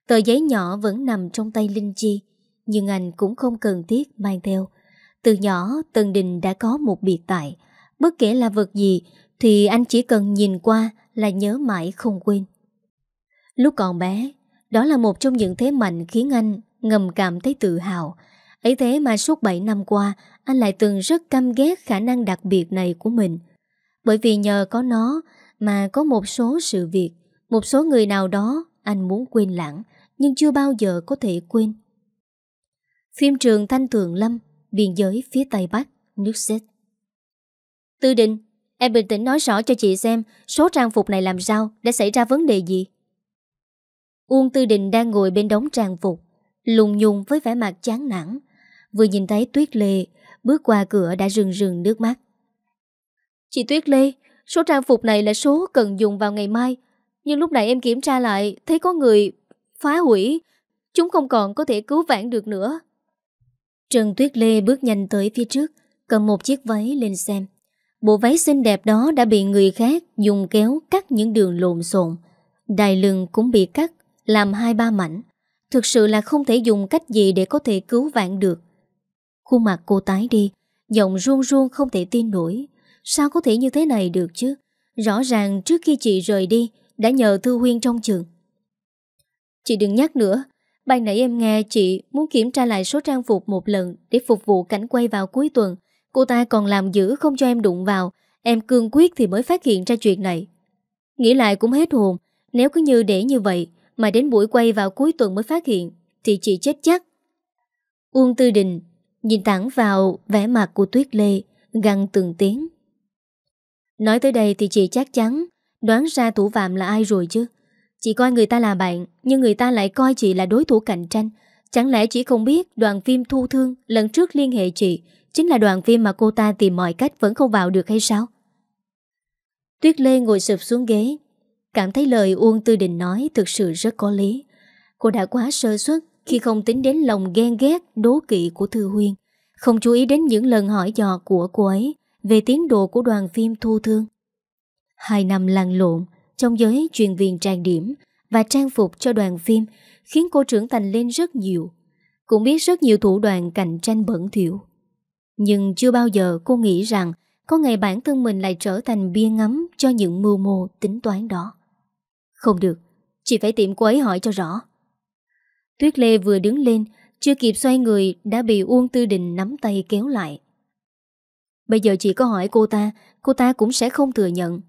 Tờ giấy nhỏ vẫn nằm trong tay Linh Chi Nhưng anh cũng không cần thiết mang theo Từ nhỏ Tần Đình đã có một biệt tại Bất kể là vật gì Thì anh chỉ cần nhìn qua là nhớ mãi không quên Lúc còn bé Đó là một trong những thế mạnh khiến anh ngầm cảm thấy tự hào Ấy thế mà suốt 7 năm qua Anh lại từng rất căm ghét khả năng đặc biệt này của mình bởi vì nhờ có nó mà có một số sự việc, một số người nào đó anh muốn quên lãng nhưng chưa bao giờ có thể quên. Phim trường Thanh Thượng Lâm, biên giới phía Tây Bắc, nước Séc. Tư định em bình tĩnh nói rõ cho chị xem số trang phục này làm sao, đã xảy ra vấn đề gì. Uông Tư Đình đang ngồi bên đống trang phục, lùng nhùng với vẻ mặt chán nản. Vừa nhìn thấy Tuyết Lê, bước qua cửa đã rừng rừng nước mắt. Chị Tuyết Lê, số trang phục này là số cần dùng vào ngày mai. Nhưng lúc nãy em kiểm tra lại, thấy có người phá hủy. Chúng không còn có thể cứu vãn được nữa. Trần Tuyết Lê bước nhanh tới phía trước, cầm một chiếc váy lên xem. Bộ váy xinh đẹp đó đã bị người khác dùng kéo cắt những đường lộn xộn. Đài lưng cũng bị cắt, làm hai ba mảnh. Thực sự là không thể dùng cách gì để có thể cứu vãn được. Khuôn mặt cô tái đi, giọng run run không thể tin nổi. Sao có thể như thế này được chứ? Rõ ràng trước khi chị rời đi, đã nhờ Thư Huyên trong trường. Chị đừng nhắc nữa. Ban nãy em nghe chị muốn kiểm tra lại số trang phục một lần để phục vụ cảnh quay vào cuối tuần. Cô ta còn làm giữ không cho em đụng vào. Em cương quyết thì mới phát hiện ra chuyện này. Nghĩ lại cũng hết hồn. Nếu cứ như để như vậy mà đến buổi quay vào cuối tuần mới phát hiện thì chị chết chắc. Uông Tư Đình nhìn thẳng vào vẻ mặt của Tuyết Lê gằn từng tiếng. Nói tới đây thì chị chắc chắn đoán ra thủ phạm là ai rồi chứ. Chị coi người ta là bạn, nhưng người ta lại coi chị là đối thủ cạnh tranh. Chẳng lẽ chị không biết đoàn phim thu thương lần trước liên hệ chị chính là đoàn phim mà cô ta tìm mọi cách vẫn không vào được hay sao? Tuyết Lê ngồi sụp xuống ghế, cảm thấy lời Uông Tư Đình nói thực sự rất có lý. Cô đã quá sơ suất khi không tính đến lòng ghen ghét, đố kỵ của Thư Huyên, không chú ý đến những lần hỏi dò của cô ấy về tiến độ của đoàn phim Thu Thương. Hai năm lăn lộn trong giới chuyên viên trang điểm và trang phục cho đoàn phim khiến cô trưởng thành lên rất nhiều. Cũng biết rất nhiều thủ đoạn cạnh tranh bẩn thỉu. Nhưng chưa bao giờ cô nghĩ rằng có ngày bản thân mình lại trở thành bia ngắm cho những mưu mô tính toán đó. Không được, chỉ phải tìm cô ấy hỏi cho rõ. Tuyết Lê vừa đứng lên, chưa kịp xoay người đã bị Uông Tư Đình nắm tay kéo lại. Bây giờ chị có hỏi cô ta Cô ta cũng sẽ không thừa nhận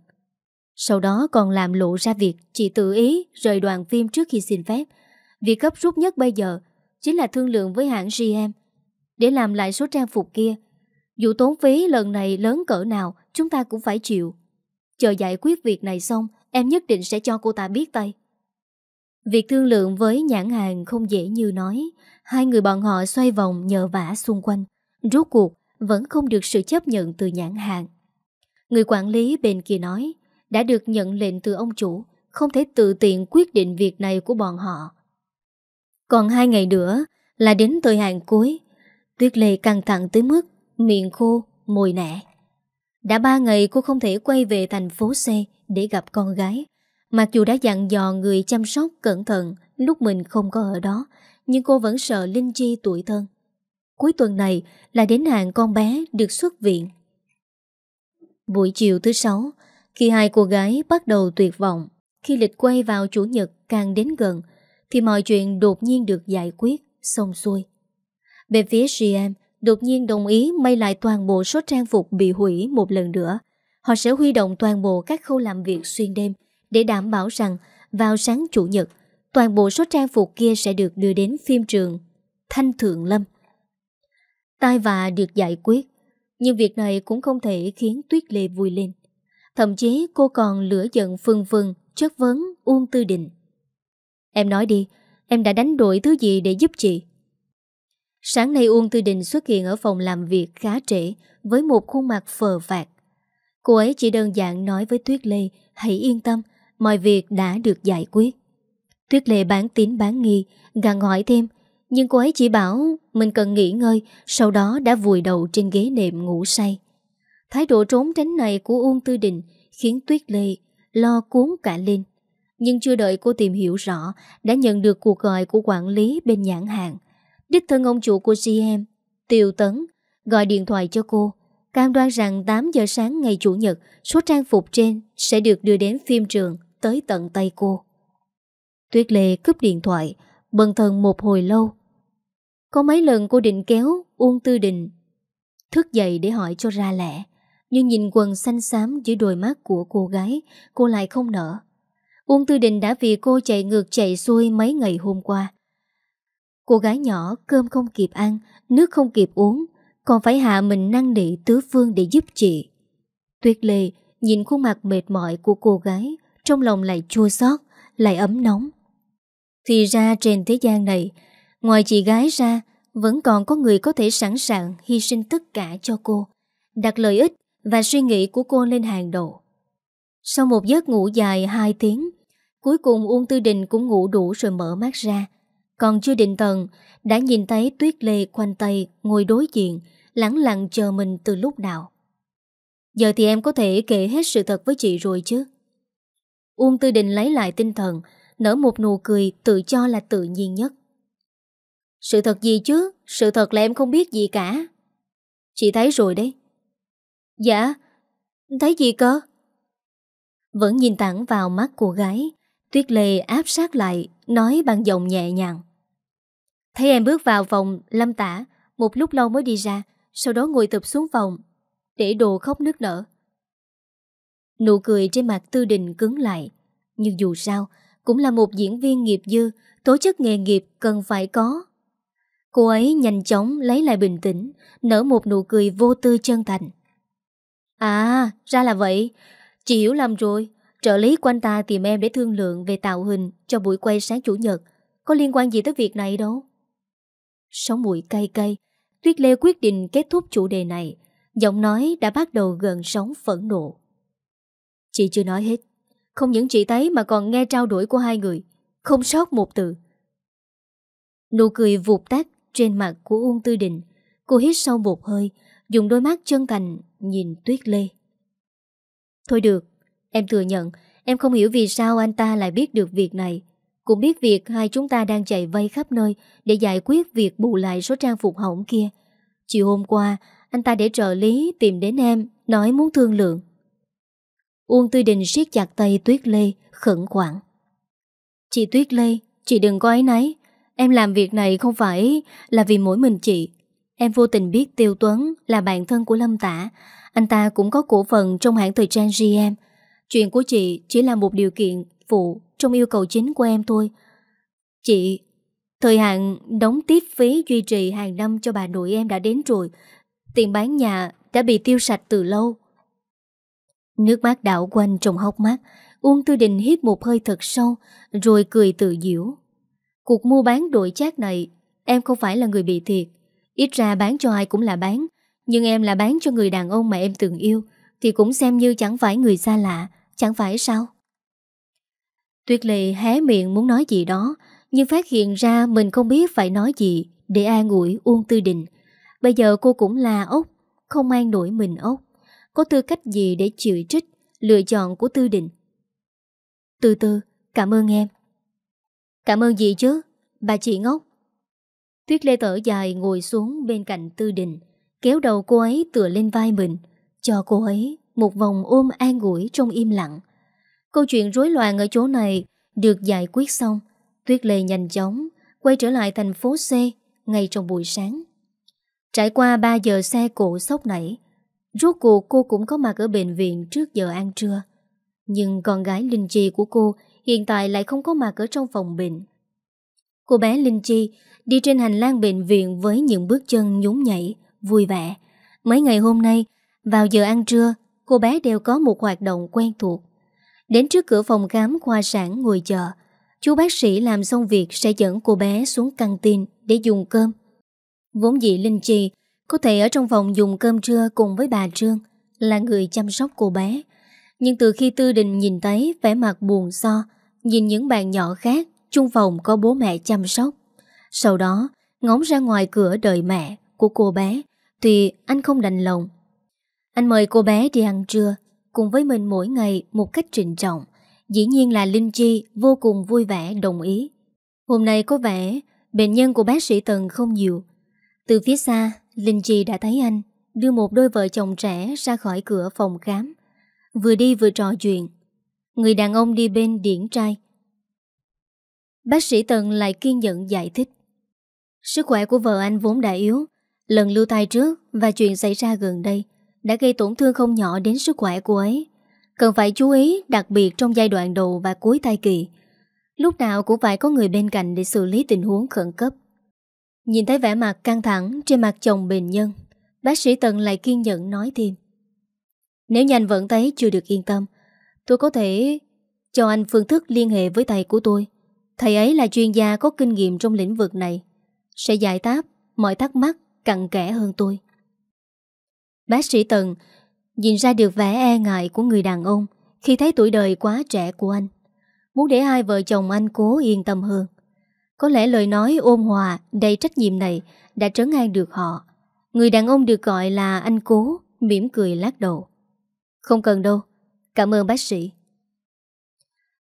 Sau đó còn làm lộ ra việc Chị tự ý rời đoàn phim trước khi xin phép Việc gấp rút nhất bây giờ Chính là thương lượng với hãng GM Để làm lại số trang phục kia Dù tốn phí lần này lớn cỡ nào Chúng ta cũng phải chịu Chờ giải quyết việc này xong Em nhất định sẽ cho cô ta biết tay Việc thương lượng với nhãn hàng không dễ như nói Hai người bọn họ xoay vòng nhờ vả xung quanh Rốt cuộc vẫn không được sự chấp nhận từ nhãn hàng. Người quản lý bên kia nói, đã được nhận lệnh từ ông chủ, không thể tự tiện quyết định việc này của bọn họ. Còn hai ngày nữa là đến thời hạn cuối, Tuyết Lê căng thẳng tới mức miệng khô, mồi nẻ. Đã ba ngày cô không thể quay về thành phố C để gặp con gái. Mặc dù đã dặn dò người chăm sóc cẩn thận lúc mình không có ở đó, nhưng cô vẫn sợ Linh Chi tuổi thân cuối tuần này là đến hạn con bé được xuất viện. Buổi chiều thứ sáu, khi hai cô gái bắt đầu tuyệt vọng, khi lịch quay vào chủ nhật càng đến gần, thì mọi chuyện đột nhiên được giải quyết, xong xuôi. Bên phía GM, đột nhiên đồng ý may lại toàn bộ số trang phục bị hủy một lần nữa. Họ sẽ huy động toàn bộ các khâu làm việc xuyên đêm để đảm bảo rằng vào sáng chủ nhật, toàn bộ số trang phục kia sẽ được đưa đến phim trường Thanh Thượng Lâm. Tai và được giải quyết Nhưng việc này cũng không thể khiến Tuyết Lê vui lên Thậm chí cô còn lửa giận phương phương Chất vấn Uông Tư Định Em nói đi Em đã đánh đổi thứ gì để giúp chị Sáng nay Uông Tư Đình xuất hiện ở phòng làm việc khá trễ với một khuôn mặt phờ phạt. Cô ấy chỉ đơn giản nói với Tuyết Lê hãy yên tâm, mọi việc đã được giải quyết. Tuyết Lê bán tín bán nghi, gặn hỏi thêm nhưng cô ấy chỉ bảo mình cần nghỉ ngơi, sau đó đã vùi đầu trên ghế nệm ngủ say. Thái độ trốn tránh này của Uông Tư Đình khiến Tuyết Lê lo cuốn cả lên. Nhưng chưa đợi cô tìm hiểu rõ, đã nhận được cuộc gọi của quản lý bên nhãn hàng. Đích thân ông chủ của CM, Tiêu Tấn, gọi điện thoại cho cô. Cam đoan rằng 8 giờ sáng ngày Chủ nhật, số trang phục trên sẽ được đưa đến phim trường tới tận tay cô. Tuyết Lê cướp điện thoại, bần thần một hồi lâu có mấy lần cô định kéo Uông Tư Đình thức dậy để hỏi cho ra lẽ. Nhưng nhìn quần xanh xám dưới đôi mắt của cô gái, cô lại không nở. Uông Tư Đình đã vì cô chạy ngược chạy xuôi mấy ngày hôm qua. Cô gái nhỏ cơm không kịp ăn, nước không kịp uống, còn phải hạ mình năng nỉ tứ phương để giúp chị. Tuyết Lê nhìn khuôn mặt mệt mỏi của cô gái, trong lòng lại chua xót, lại ấm nóng. Thì ra trên thế gian này, Ngoài chị gái ra, vẫn còn có người có thể sẵn sàng hy sinh tất cả cho cô, đặt lợi ích và suy nghĩ của cô lên hàng đầu. Sau một giấc ngủ dài 2 tiếng, cuối cùng Uông Tư Đình cũng ngủ đủ rồi mở mắt ra. Còn chưa định thần đã nhìn thấy Tuyết Lê quanh tay ngồi đối diện, lắng lặng chờ mình từ lúc nào. Giờ thì em có thể kể hết sự thật với chị rồi chứ. Uông Tư Đình lấy lại tinh thần, nở một nụ cười tự cho là tự nhiên nhất. Sự thật gì chứ? Sự thật là em không biết gì cả. Chị thấy rồi đấy. Dạ, thấy gì cơ? Vẫn nhìn thẳng vào mắt cô gái, Tuyết Lê áp sát lại, nói bằng giọng nhẹ nhàng. Thấy em bước vào phòng, Lâm tả, một lúc lâu mới đi ra, sau đó ngồi tập xuống phòng, để đồ khóc nước nở. Nụ cười trên mặt Tư Đình cứng lại, nhưng dù sao, cũng là một diễn viên nghiệp dư, tố chất nghề nghiệp cần phải có Cô ấy nhanh chóng lấy lại bình tĩnh Nở một nụ cười vô tư chân thành À ra là vậy Chị hiểu lầm rồi Trợ lý của anh ta tìm em để thương lượng Về tạo hình cho buổi quay sáng chủ nhật Có liên quan gì tới việc này đâu Sống mũi cay cay Tuyết Lê quyết định kết thúc chủ đề này Giọng nói đã bắt đầu gần sóng phẫn nộ Chị chưa nói hết Không những chị thấy mà còn nghe trao đổi của hai người Không sót một từ Nụ cười vụt tắt trên mặt của Uông Tư Đình. Cô hít sâu một hơi, dùng đôi mắt chân thành nhìn Tuyết Lê. Thôi được, em thừa nhận, em không hiểu vì sao anh ta lại biết được việc này. Cũng biết việc hai chúng ta đang chạy vây khắp nơi để giải quyết việc bù lại số trang phục hỏng kia. Chiều hôm qua, anh ta để trợ lý tìm đến em, nói muốn thương lượng. Uông Tư Đình siết chặt tay Tuyết Lê, khẩn khoản. Chị Tuyết Lê, chị đừng có ấy nấy. Em làm việc này không phải là vì mỗi mình chị Em vô tình biết Tiêu Tuấn là bạn thân của Lâm Tả Anh ta cũng có cổ phần trong hãng thời trang GM Chuyện của chị chỉ là một điều kiện phụ trong yêu cầu chính của em thôi Chị, thời hạn đóng tiếp phí duy trì hàng năm cho bà nội em đã đến rồi Tiền bán nhà đã bị tiêu sạch từ lâu Nước mắt đảo quanh trong hốc mắt Uông Tư Đình hít một hơi thật sâu Rồi cười tự diễu Cuộc mua bán đội chát này Em không phải là người bị thiệt Ít ra bán cho ai cũng là bán Nhưng em là bán cho người đàn ông mà em từng yêu Thì cũng xem như chẳng phải người xa lạ Chẳng phải sao Tuyết Lệ hé miệng muốn nói gì đó Nhưng phát hiện ra mình không biết phải nói gì Để an ủi Uông Tư Đình Bây giờ cô cũng là ốc Không an nổi mình ốc Có tư cách gì để chịu trích Lựa chọn của Tư Đình Từ từ cảm ơn em Cảm ơn gì chứ Bà chị ngốc Tuyết Lê thở dài ngồi xuống bên cạnh Tư Đình Kéo đầu cô ấy tựa lên vai mình Cho cô ấy một vòng ôm an ủi trong im lặng Câu chuyện rối loạn ở chỗ này Được giải quyết xong Tuyết Lê nhanh chóng Quay trở lại thành phố C Ngay trong buổi sáng Trải qua 3 giờ xe cộ sốc nảy Rốt cuộc cô cũng có mặt ở bệnh viện trước giờ ăn trưa Nhưng con gái Linh Chi của cô hiện tại lại không có mặt ở trong phòng bệnh. Cô bé Linh Chi đi trên hành lang bệnh viện với những bước chân nhún nhảy, vui vẻ. Mấy ngày hôm nay, vào giờ ăn trưa, cô bé đều có một hoạt động quen thuộc. Đến trước cửa phòng khám khoa sản ngồi chờ, chú bác sĩ làm xong việc sẽ dẫn cô bé xuống căng tin để dùng cơm. Vốn dĩ Linh Chi có thể ở trong phòng dùng cơm trưa cùng với bà Trương, là người chăm sóc cô bé. Nhưng từ khi Tư Đình nhìn thấy vẻ mặt buồn so, nhìn những bạn nhỏ khác, chung phòng có bố mẹ chăm sóc. Sau đó, ngóng ra ngoài cửa đợi mẹ của cô bé, thì anh không đành lòng. Anh mời cô bé đi ăn trưa, cùng với mình mỗi ngày một cách trịnh trọng. Dĩ nhiên là Linh Chi vô cùng vui vẻ đồng ý. Hôm nay có vẻ bệnh nhân của bác sĩ Tần không nhiều. Từ phía xa, Linh Chi đã thấy anh đưa một đôi vợ chồng trẻ ra khỏi cửa phòng khám. Vừa đi vừa trò chuyện Người đàn ông đi bên điển trai Bác sĩ Tần lại kiên nhẫn giải thích Sức khỏe của vợ anh vốn đã yếu Lần lưu tai trước và chuyện xảy ra gần đây Đã gây tổn thương không nhỏ đến sức khỏe của ấy Cần phải chú ý đặc biệt trong giai đoạn đầu và cuối thai kỳ Lúc nào cũng phải có người bên cạnh để xử lý tình huống khẩn cấp Nhìn thấy vẻ mặt căng thẳng trên mặt chồng bệnh nhân Bác sĩ Tần lại kiên nhẫn nói thêm nếu như anh vẫn thấy chưa được yên tâm Tôi có thể cho anh phương thức liên hệ với thầy của tôi Thầy ấy là chuyên gia có kinh nghiệm trong lĩnh vực này Sẽ giải đáp mọi thắc mắc cặn kẽ hơn tôi Bác sĩ Tần nhìn ra được vẻ e ngại của người đàn ông Khi thấy tuổi đời quá trẻ của anh Muốn để hai vợ chồng anh cố yên tâm hơn Có lẽ lời nói ôn hòa đầy trách nhiệm này Đã trấn an được họ Người đàn ông được gọi là anh cố mỉm cười lát đầu không cần đâu Cảm ơn bác sĩ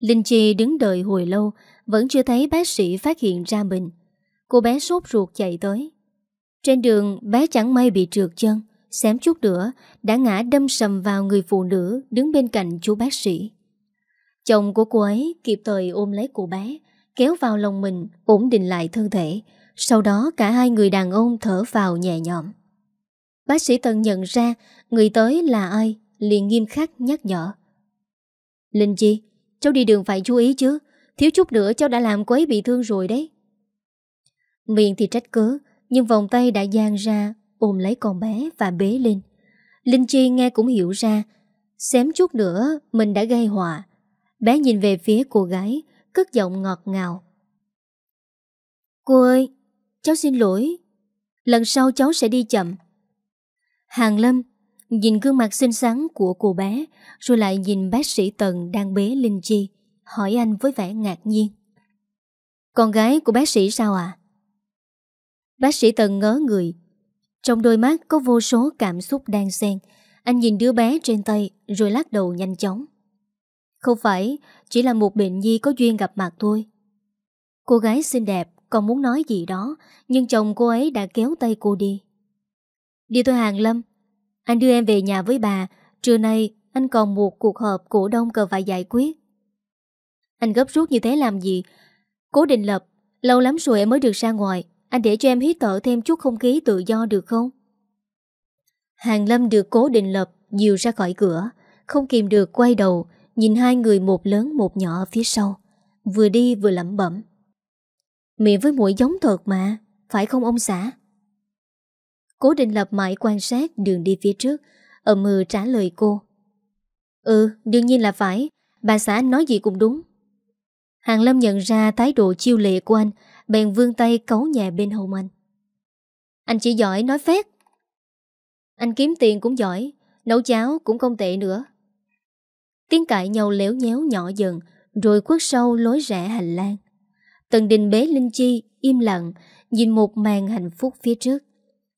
Linh Chi đứng đợi hồi lâu Vẫn chưa thấy bác sĩ phát hiện ra mình Cô bé sốt ruột chạy tới Trên đường bé chẳng may bị trượt chân Xém chút nữa Đã ngã đâm sầm vào người phụ nữ Đứng bên cạnh chú bác sĩ Chồng của cô ấy kịp thời ôm lấy cô bé Kéo vào lòng mình Ổn định lại thân thể Sau đó cả hai người đàn ông thở vào nhẹ nhõm Bác sĩ Tân nhận ra Người tới là ai liền nghiêm khắc nhắc nhở. Linh Chi, cháu đi đường phải chú ý chứ, thiếu chút nữa cháu đã làm cô ấy bị thương rồi đấy. Miệng thì trách cớ nhưng vòng tay đã dang ra, ôm lấy con bé và bế lên Linh Chi nghe cũng hiểu ra, xém chút nữa mình đã gây họa. Bé nhìn về phía cô gái, cất giọng ngọt ngào. Cô ơi, cháu xin lỗi. Lần sau cháu sẽ đi chậm. Hàng Lâm nhìn gương mặt xinh xắn của cô bé, rồi lại nhìn bác sĩ Tần đang bế Linh Chi, hỏi anh với vẻ ngạc nhiên. Con gái của bác sĩ sao ạ? À? Bác sĩ Tần ngớ người. Trong đôi mắt có vô số cảm xúc đang xen. Anh nhìn đứa bé trên tay rồi lắc đầu nhanh chóng. Không phải, chỉ là một bệnh nhi có duyên gặp mặt thôi. Cô gái xinh đẹp còn muốn nói gì đó, nhưng chồng cô ấy đã kéo tay cô đi. Đi thôi Hàng Lâm, anh đưa em về nhà với bà Trưa nay anh còn một cuộc họp cổ đông cần phải giải quyết Anh gấp rút như thế làm gì Cố định lập Lâu lắm rồi em mới được ra ngoài Anh để cho em hít thở thêm chút không khí tự do được không Hàng Lâm được cố định lập Dìu ra khỏi cửa Không kìm được quay đầu Nhìn hai người một lớn một nhỏ ở phía sau Vừa đi vừa lẩm bẩm Miệng với mũi giống thật mà Phải không ông xã Cố định lập mãi quan sát đường đi phía trước Âm mưu trả lời cô Ừ đương nhiên là phải Bà xã nói gì cũng đúng Hàng Lâm nhận ra thái độ chiêu lệ của anh Bèn vương tay cấu nhà bên hông anh Anh chỉ giỏi nói phép Anh kiếm tiền cũng giỏi Nấu cháo cũng không tệ nữa Tiếng cãi nhau léo nhéo nhỏ dần Rồi khuất sâu lối rẽ hành lang Tần đình bế Linh Chi Im lặng Nhìn một màn hạnh phúc phía trước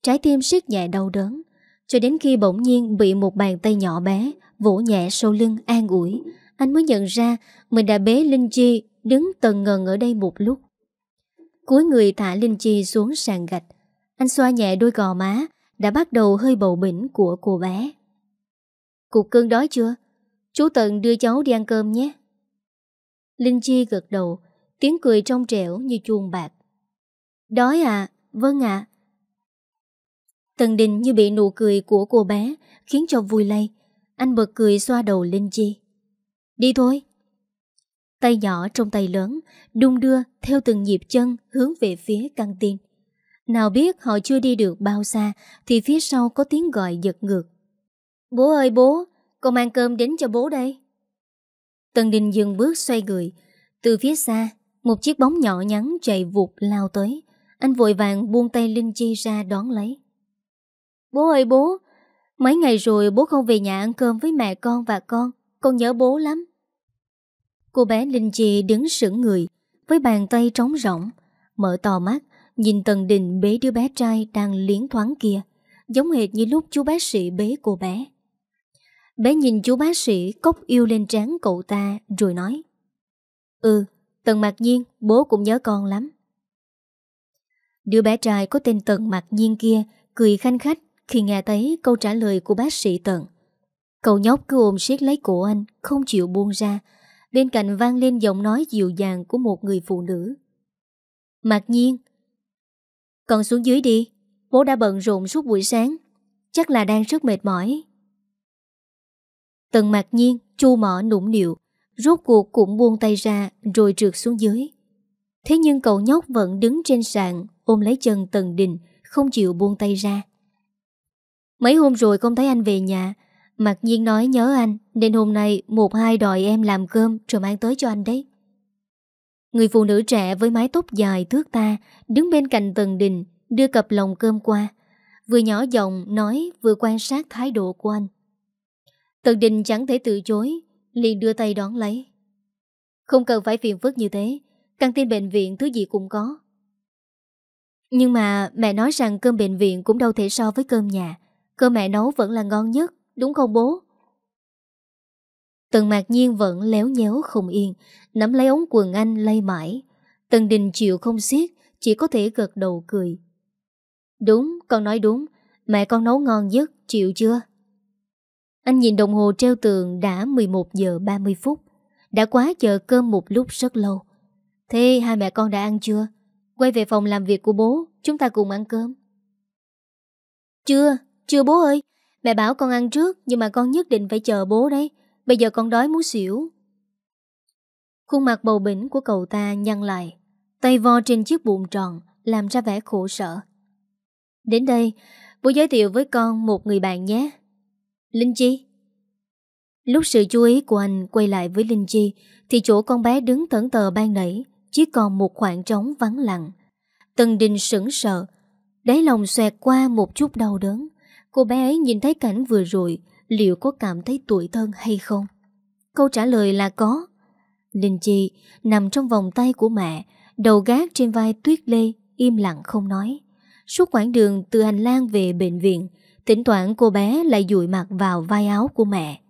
Trái tim siết nhẹ đau đớn Cho đến khi bỗng nhiên bị một bàn tay nhỏ bé Vỗ nhẹ sau lưng an ủi Anh mới nhận ra Mình đã bế Linh Chi Đứng tần ngần ở đây một lúc Cuối người thả Linh Chi xuống sàn gạch Anh xoa nhẹ đôi gò má Đã bắt đầu hơi bầu bỉnh của cô bé Cục cơn đói chưa? Chú Tận đưa cháu đi ăn cơm nhé Linh Chi gật đầu Tiếng cười trong trẻo như chuông bạc Đói à, vâng ạ à. Tần Đình như bị nụ cười của cô bé khiến cho vui lây. Anh bật cười xoa đầu Linh Chi. Đi thôi. Tay nhỏ trong tay lớn, đung đưa theo từng nhịp chân hướng về phía căng tin. Nào biết họ chưa đi được bao xa thì phía sau có tiếng gọi giật ngược. Bố ơi bố, con mang cơm đến cho bố đây. Tần Đình dừng bước xoay người. Từ phía xa, một chiếc bóng nhỏ nhắn chạy vụt lao tới. Anh vội vàng buông tay Linh Chi ra đón lấy. Bố ơi bố, mấy ngày rồi bố không về nhà ăn cơm với mẹ con và con, con nhớ bố lắm. Cô bé Linh Chi đứng sững người, với bàn tay trống rỗng, mở to mắt, nhìn Tần Đình bế đứa bé trai đang liến thoáng kia, giống hệt như lúc chú bác sĩ bế cô bé. Bé nhìn chú bác sĩ cốc yêu lên trán cậu ta rồi nói Ừ, Tần Mạc Nhiên, bố cũng nhớ con lắm. Đứa bé trai có tên Tần Mạc Nhiên kia cười khanh khách khi nghe thấy câu trả lời của bác sĩ Tận. Cậu nhóc cứ ôm siết lấy cổ anh, không chịu buông ra. Bên cạnh vang lên giọng nói dịu dàng của một người phụ nữ. Mặc nhiên. Còn xuống dưới đi, bố đã bận rộn suốt buổi sáng. Chắc là đang rất mệt mỏi. Tần mặc nhiên, chu mỏ nũng nịu, rốt cuộc cũng buông tay ra rồi trượt xuống dưới. Thế nhưng cậu nhóc vẫn đứng trên sàn, ôm lấy chân Tần Đình, không chịu buông tay ra. Mấy hôm rồi không thấy anh về nhà Mặc nhiên nói nhớ anh Nên hôm nay một hai đòi em làm cơm Rồi mang tới cho anh đấy Người phụ nữ trẻ với mái tóc dài thước ta Đứng bên cạnh tầng đình Đưa cặp lòng cơm qua Vừa nhỏ giọng nói vừa quan sát thái độ của anh Tần Đình chẳng thể từ chối liền đưa tay đón lấy Không cần phải phiền phức như thế Căng tin bệnh viện thứ gì cũng có Nhưng mà mẹ nói rằng cơm bệnh viện cũng đâu thể so với cơm nhà Cơm mẹ nấu vẫn là ngon nhất Đúng không bố Tần mạc nhiên vẫn léo nhéo không yên Nắm lấy ống quần anh lay mãi Tần đình chịu không xiết Chỉ có thể gật đầu cười Đúng con nói đúng Mẹ con nấu ngon nhất chịu chưa Anh nhìn đồng hồ treo tường Đã 11 giờ 30 phút Đã quá giờ cơm một lúc rất lâu Thế hai mẹ con đã ăn chưa Quay về phòng làm việc của bố Chúng ta cùng ăn cơm Chưa chưa bố ơi, mẹ bảo con ăn trước nhưng mà con nhất định phải chờ bố đấy. Bây giờ con đói muốn xỉu. Khuôn mặt bầu bỉnh của cậu ta nhăn lại. Tay vo trên chiếc bụng tròn, làm ra vẻ khổ sở. Đến đây, bố giới thiệu với con một người bạn nhé. Linh Chi. Lúc sự chú ý của anh quay lại với Linh Chi, thì chỗ con bé đứng thẫn tờ ban nảy, chỉ còn một khoảng trống vắng lặng. Tần Đình sững sờ, đáy lòng xoẹt qua một chút đau đớn cô bé ấy nhìn thấy cảnh vừa rồi liệu có cảm thấy tuổi thân hay không? Câu trả lời là có. Linh Chi nằm trong vòng tay của mẹ, đầu gác trên vai Tuyết Lê, im lặng không nói. Suốt quãng đường từ hành lang về bệnh viện, tỉnh thoảng cô bé lại dụi mặt vào vai áo của mẹ.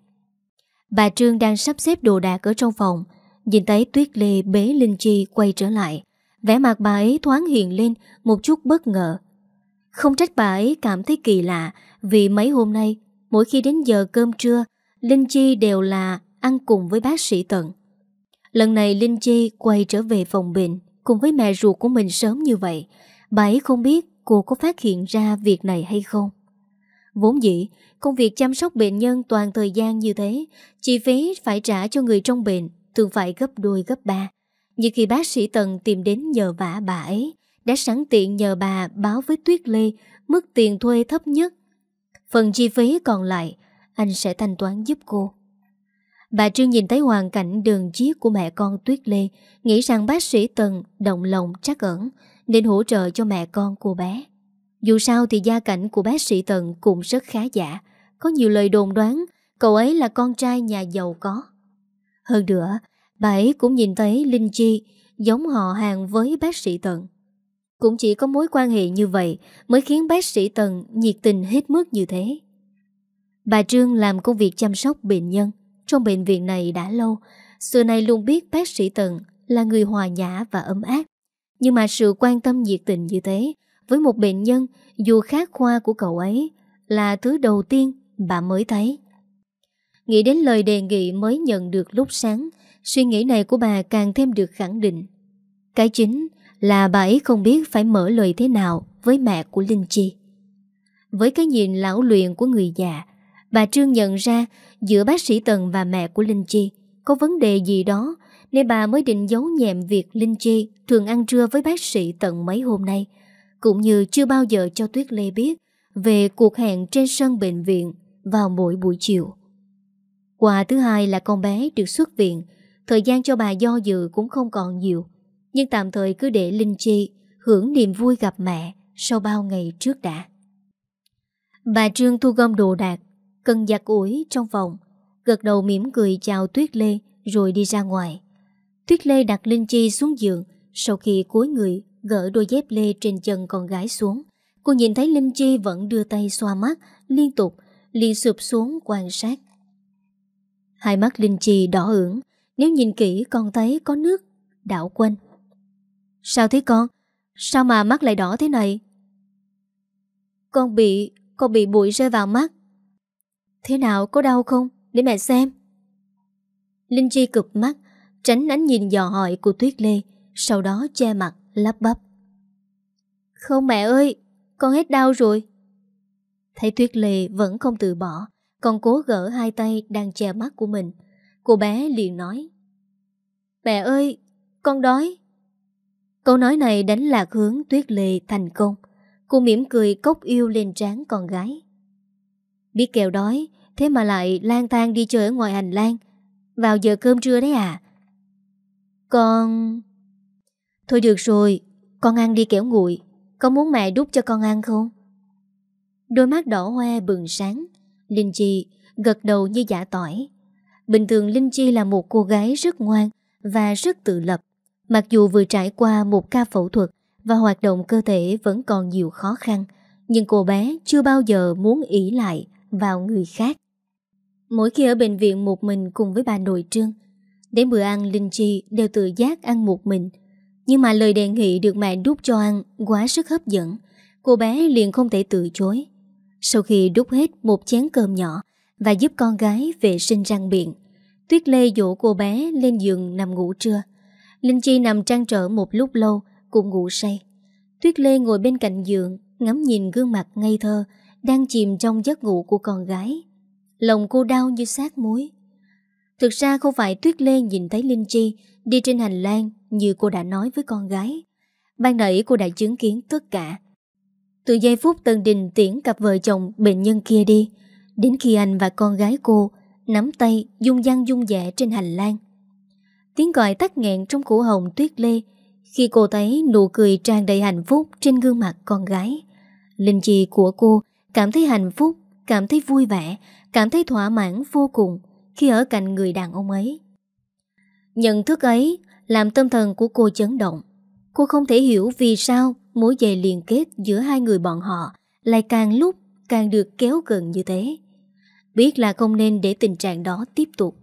Bà Trương đang sắp xếp đồ đạc ở trong phòng, nhìn thấy Tuyết Lê bế Linh Chi quay trở lại. Vẻ mặt bà ấy thoáng hiện lên một chút bất ngờ. Không trách bà ấy cảm thấy kỳ lạ vì mấy hôm nay, mỗi khi đến giờ cơm trưa, Linh Chi đều là ăn cùng với bác sĩ Tận. Lần này Linh Chi quay trở về phòng bệnh cùng với mẹ ruột của mình sớm như vậy. Bà ấy không biết cô có phát hiện ra việc này hay không. Vốn dĩ, công việc chăm sóc bệnh nhân toàn thời gian như thế, chi phí phải trả cho người trong bệnh thường phải gấp đôi gấp ba. Như khi bác sĩ Tần tìm đến nhờ vả bà ấy, đã sẵn tiện nhờ bà báo với Tuyết Lê mức tiền thuê thấp nhất. Phần chi phí còn lại, anh sẽ thanh toán giúp cô. Bà Trương nhìn thấy hoàn cảnh đường chiếc của mẹ con Tuyết Lê, nghĩ rằng bác sĩ Tần động lòng trắc ẩn nên hỗ trợ cho mẹ con cô bé. Dù sao thì gia cảnh của bác sĩ Tần cũng rất khá giả, có nhiều lời đồn đoán cậu ấy là con trai nhà giàu có. Hơn nữa, bà ấy cũng nhìn thấy Linh Chi giống họ hàng với bác sĩ Tần. Cũng chỉ có mối quan hệ như vậy mới khiến bác sĩ Tần nhiệt tình hết mức như thế. Bà Trương làm công việc chăm sóc bệnh nhân trong bệnh viện này đã lâu. Xưa nay luôn biết bác sĩ Tần là người hòa nhã và ấm áp. Nhưng mà sự quan tâm nhiệt tình như thế với một bệnh nhân dù khác khoa của cậu ấy là thứ đầu tiên bà mới thấy. Nghĩ đến lời đề nghị mới nhận được lúc sáng, suy nghĩ này của bà càng thêm được khẳng định. Cái chính là bà ấy không biết phải mở lời thế nào với mẹ của Linh Chi. Với cái nhìn lão luyện của người già, bà Trương nhận ra giữa bác sĩ Tần và mẹ của Linh Chi có vấn đề gì đó nên bà mới định giấu nhẹm việc Linh Chi thường ăn trưa với bác sĩ Tần mấy hôm nay, cũng như chưa bao giờ cho Tuyết Lê biết về cuộc hẹn trên sân bệnh viện vào mỗi buổi chiều. Quà thứ hai là con bé được xuất viện, thời gian cho bà do dự cũng không còn nhiều. Nhưng tạm thời cứ để Linh Chi hưởng niềm vui gặp mẹ sau bao ngày trước đã. Bà Trương thu gom đồ đạc, cần giặt ủi trong phòng, gật đầu mỉm cười chào Tuyết Lê rồi đi ra ngoài. Tuyết Lê đặt Linh Chi xuống giường sau khi cúi người gỡ đôi dép lê trên chân con gái xuống. Cô nhìn thấy Linh Chi vẫn đưa tay xoa mắt liên tục, liền sụp xuống quan sát. Hai mắt Linh Chi đỏ ửng, nếu nhìn kỹ còn thấy có nước đảo quanh. Sao thế con? Sao mà mắt lại đỏ thế này? Con bị, con bị bụi rơi vào mắt. Thế nào có đau không? Để mẹ xem. Linh Chi cụp mắt, tránh ánh nhìn dò hỏi của Tuyết Lê, sau đó che mặt, lắp bắp. Không mẹ ơi, con hết đau rồi. Thấy Tuyết Lê vẫn không từ bỏ, còn cố gỡ hai tay đang che mắt của mình. Cô bé liền nói. Mẹ ơi, con đói. Câu nói này đánh lạc hướng tuyết lệ thành công. Cô mỉm cười cốc yêu lên trán con gái. Biết kèo đói, thế mà lại lang thang đi chơi ở ngoài hành lang. Vào giờ cơm trưa đấy à? Con... Thôi được rồi, con ăn đi kẻo nguội. Con muốn mẹ đút cho con ăn không? Đôi mắt đỏ hoe bừng sáng. Linh Chi gật đầu như giả tỏi. Bình thường Linh Chi là một cô gái rất ngoan và rất tự lập. Mặc dù vừa trải qua một ca phẫu thuật và hoạt động cơ thể vẫn còn nhiều khó khăn, nhưng cô bé chưa bao giờ muốn ỷ lại vào người khác. Mỗi khi ở bệnh viện một mình cùng với bà nội Trương, đến bữa ăn Linh Chi đều tự giác ăn một mình. Nhưng mà lời đề nghị được mẹ đút cho ăn quá sức hấp dẫn, cô bé liền không thể từ chối. Sau khi đút hết một chén cơm nhỏ và giúp con gái vệ sinh răng miệng, Tuyết Lê dỗ cô bé lên giường nằm ngủ trưa. Linh Chi nằm trang trở một lúc lâu Cũng ngủ say Tuyết Lê ngồi bên cạnh giường Ngắm nhìn gương mặt ngây thơ Đang chìm trong giấc ngủ của con gái Lòng cô đau như xác muối Thực ra không phải Tuyết Lê nhìn thấy Linh Chi Đi trên hành lang Như cô đã nói với con gái Ban nãy cô đã chứng kiến tất cả Từ giây phút Tân Đình tiễn cặp vợ chồng bệnh nhân kia đi Đến khi anh và con gái cô Nắm tay dung dăng dung dẻ trên hành lang Tiếng gọi tắt nghẹn trong cổ hồng tuyết lê Khi cô thấy nụ cười tràn đầy hạnh phúc Trên gương mặt con gái Linh chi của cô cảm thấy hạnh phúc Cảm thấy vui vẻ Cảm thấy thỏa mãn vô cùng Khi ở cạnh người đàn ông ấy Nhận thức ấy Làm tâm thần của cô chấn động Cô không thể hiểu vì sao Mối dây liên kết giữa hai người bọn họ Lại càng lúc càng được kéo gần như thế Biết là không nên để tình trạng đó tiếp tục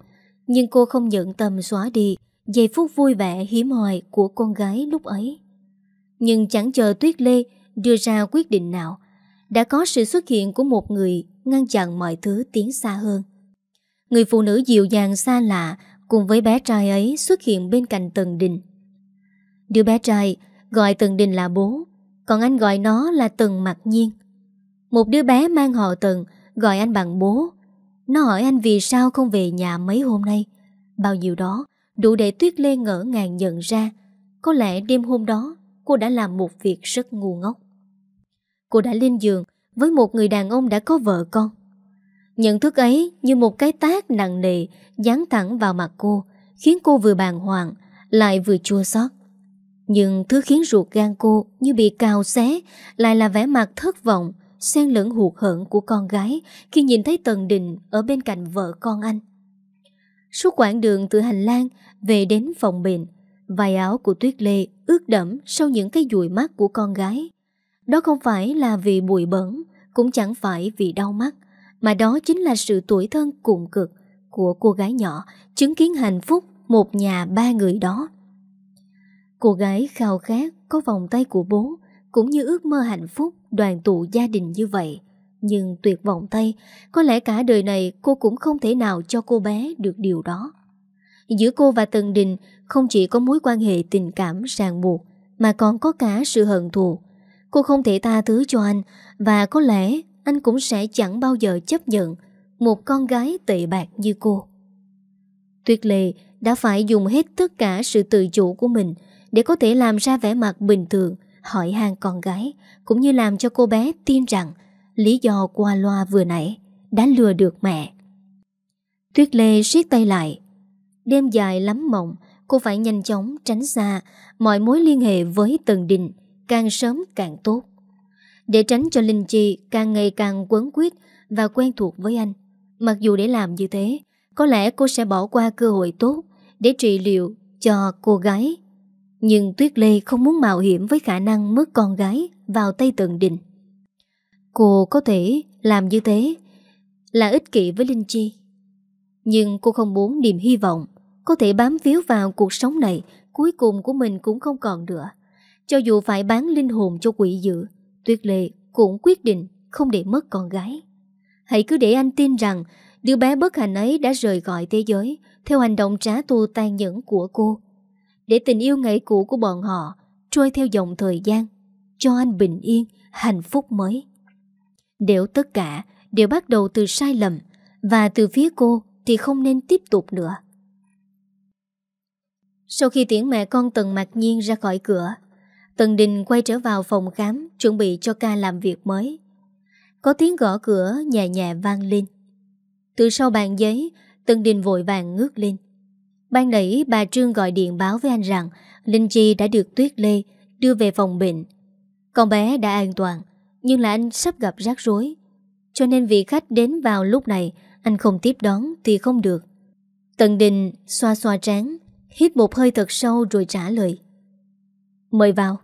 nhưng cô không nhận tâm xóa đi Giây phút vui vẻ hiếm hoài của con gái lúc ấy Nhưng chẳng chờ Tuyết Lê đưa ra quyết định nào Đã có sự xuất hiện của một người ngăn chặn mọi thứ tiến xa hơn Người phụ nữ dịu dàng xa lạ cùng với bé trai ấy xuất hiện bên cạnh Tần Đình Đứa bé trai gọi Tần Đình là bố Còn anh gọi nó là Tần Mặc Nhiên Một đứa bé mang họ Tần gọi anh bằng bố nó hỏi anh vì sao không về nhà mấy hôm nay. Bao nhiêu đó đủ để Tuyết Lê ngỡ ngàng nhận ra có lẽ đêm hôm đó cô đã làm một việc rất ngu ngốc. Cô đã lên giường với một người đàn ông đã có vợ con. Nhận thức ấy như một cái tác nặng nề dán thẳng vào mặt cô khiến cô vừa bàng hoàng lại vừa chua xót. Nhưng thứ khiến ruột gan cô như bị cào xé lại là vẻ mặt thất vọng xen lẫn hụt hận của con gái khi nhìn thấy Tần Đình ở bên cạnh vợ con anh. Suốt quãng đường từ hành lang về đến phòng bệnh, vài áo của Tuyết Lê ướt đẫm sau những cái dụi mắt của con gái. Đó không phải là vì bụi bẩn, cũng chẳng phải vì đau mắt, mà đó chính là sự tuổi thân cùng cực của cô gái nhỏ chứng kiến hạnh phúc một nhà ba người đó. Cô gái khao khát có vòng tay của bố, cũng như ước mơ hạnh phúc đoàn tụ gia đình như vậy. Nhưng tuyệt vọng thay, có lẽ cả đời này cô cũng không thể nào cho cô bé được điều đó. Giữa cô và Tần Đình không chỉ có mối quan hệ tình cảm ràng buộc, mà còn có cả sự hận thù. Cô không thể tha thứ cho anh, và có lẽ anh cũng sẽ chẳng bao giờ chấp nhận một con gái tệ bạc như cô. Tuyệt lệ đã phải dùng hết tất cả sự tự chủ của mình để có thể làm ra vẻ mặt bình thường hỏi hàng con gái, cũng như làm cho cô bé tin rằng lý do qua loa vừa nãy đã lừa được mẹ. Tuyết Lê siết tay lại. Đêm dài lắm mộng, cô phải nhanh chóng tránh xa mọi mối liên hệ với Tần Đình, càng sớm càng tốt. Để tránh cho Linh Chi càng ngày càng quấn quyết và quen thuộc với anh. Mặc dù để làm như thế, có lẽ cô sẽ bỏ qua cơ hội tốt để trị liệu cho cô gái nhưng Tuyết Lê không muốn mạo hiểm với khả năng mất con gái vào tay Tần Đình. Cô có thể làm như thế là ích kỷ với Linh Chi. Nhưng cô không muốn niềm hy vọng có thể bám víu vào cuộc sống này cuối cùng của mình cũng không còn nữa. Cho dù phải bán linh hồn cho quỷ dữ, Tuyết Lê cũng quyết định không để mất con gái. Hãy cứ để anh tin rằng đứa bé bất hạnh ấy đã rời khỏi thế giới theo hành động trả tu tan nhẫn của cô để tình yêu ngày cũ của bọn họ trôi theo dòng thời gian, cho anh bình yên, hạnh phúc mới. Nếu tất cả đều bắt đầu từ sai lầm và từ phía cô thì không nên tiếp tục nữa. Sau khi tiễn mẹ con Tần Mặc Nhiên ra khỏi cửa, Tần Đình quay trở vào phòng khám chuẩn bị cho ca làm việc mới. Có tiếng gõ cửa nhẹ nhẹ vang lên. Từ sau bàn giấy, Tần Đình vội vàng ngước lên. Ban nãy bà Trương gọi điện báo với anh rằng Linh Chi đã được Tuyết Lê đưa về phòng bệnh. Con bé đã an toàn, nhưng là anh sắp gặp rắc rối. Cho nên vị khách đến vào lúc này anh không tiếp đón thì không được. Tần Đình xoa xoa trán, hít một hơi thật sâu rồi trả lời. Mời vào.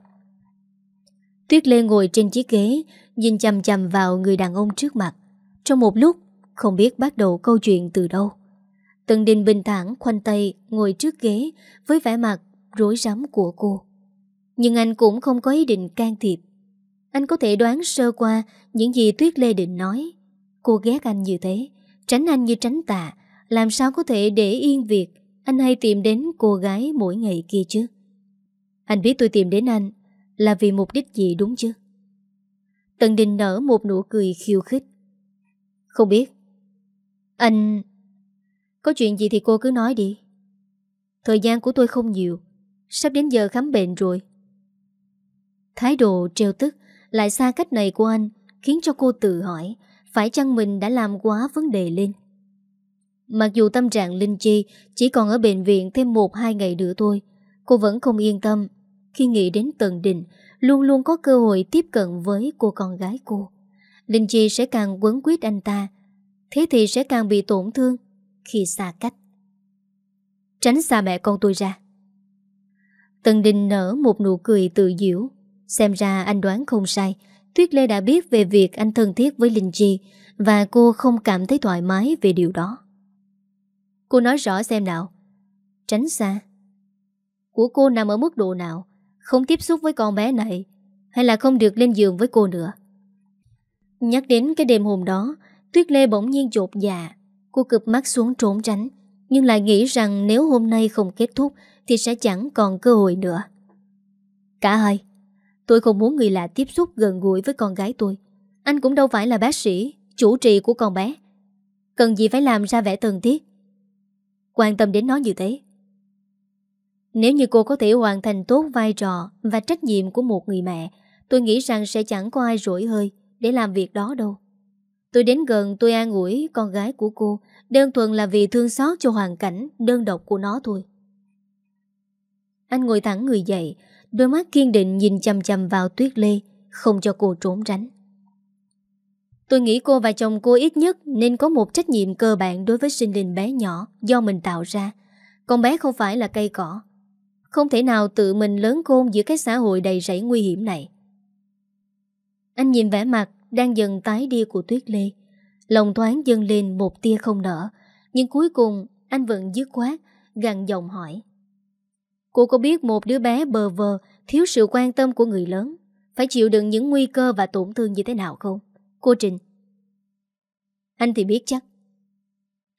Tuyết Lê ngồi trên chiếc ghế, nhìn chầm chầm vào người đàn ông trước mặt. Trong một lúc, không biết bắt đầu câu chuyện từ đâu. Tần Đình bình thản khoanh tay ngồi trước ghế với vẻ mặt rối rắm của cô. Nhưng anh cũng không có ý định can thiệp. Anh có thể đoán sơ qua những gì Tuyết Lê định nói. Cô ghét anh như thế, tránh anh như tránh tà, làm sao có thể để yên việc anh hay tìm đến cô gái mỗi ngày kia chứ? Anh biết tôi tìm đến anh là vì mục đích gì đúng chứ? Tần Đình nở một nụ cười khiêu khích. Không biết. Anh... Có chuyện gì thì cô cứ nói đi Thời gian của tôi không nhiều Sắp đến giờ khám bệnh rồi Thái độ trêu tức Lại xa cách này của anh Khiến cho cô tự hỏi Phải chăng mình đã làm quá vấn đề lên? Mặc dù tâm trạng Linh Chi Chỉ còn ở bệnh viện thêm 1-2 ngày nữa thôi Cô vẫn không yên tâm Khi nghĩ đến Tần Đình Luôn luôn có cơ hội tiếp cận với cô con gái cô Linh Chi sẽ càng quấn quyết anh ta Thế thì sẽ càng bị tổn thương khi xa cách. Tránh xa mẹ con tôi ra. Tần Đình nở một nụ cười tự diễu. Xem ra anh đoán không sai. Tuyết Lê đã biết về việc anh thân thiết với Linh Chi và cô không cảm thấy thoải mái về điều đó. Cô nói rõ xem nào. Tránh xa. Của cô nằm ở mức độ nào? Không tiếp xúc với con bé này hay là không được lên giường với cô nữa? Nhắc đến cái đêm hôm đó, Tuyết Lê bỗng nhiên chột dạ Cô cực mắt xuống trốn tránh Nhưng lại nghĩ rằng nếu hôm nay không kết thúc Thì sẽ chẳng còn cơ hội nữa Cả hai Tôi không muốn người lạ tiếp xúc gần gũi với con gái tôi Anh cũng đâu phải là bác sĩ Chủ trì của con bé Cần gì phải làm ra vẻ tần tiết Quan tâm đến nó như thế Nếu như cô có thể hoàn thành tốt vai trò Và trách nhiệm của một người mẹ Tôi nghĩ rằng sẽ chẳng có ai rỗi hơi Để làm việc đó đâu Tôi đến gần tôi an ủi con gái của cô Đơn thuần là vì thương xót cho hoàn cảnh đơn độc của nó thôi Anh ngồi thẳng người dậy Đôi mắt kiên định nhìn chầm chầm vào Tuyết Lê Không cho cô trốn tránh Tôi nghĩ cô và chồng cô ít nhất Nên có một trách nhiệm cơ bản đối với sinh linh bé nhỏ Do mình tạo ra Con bé không phải là cây cỏ Không thể nào tự mình lớn côn giữa cái xã hội đầy rẫy nguy hiểm này Anh nhìn vẻ mặt đang dần tái đi của Tuyết Lê. Lòng thoáng dâng lên một tia không nở, nhưng cuối cùng anh vẫn dứt khoát, gằn giọng hỏi. Cô có biết một đứa bé bờ vờ, thiếu sự quan tâm của người lớn, phải chịu đựng những nguy cơ và tổn thương như thế nào không? Cô Trình. Anh thì biết chắc.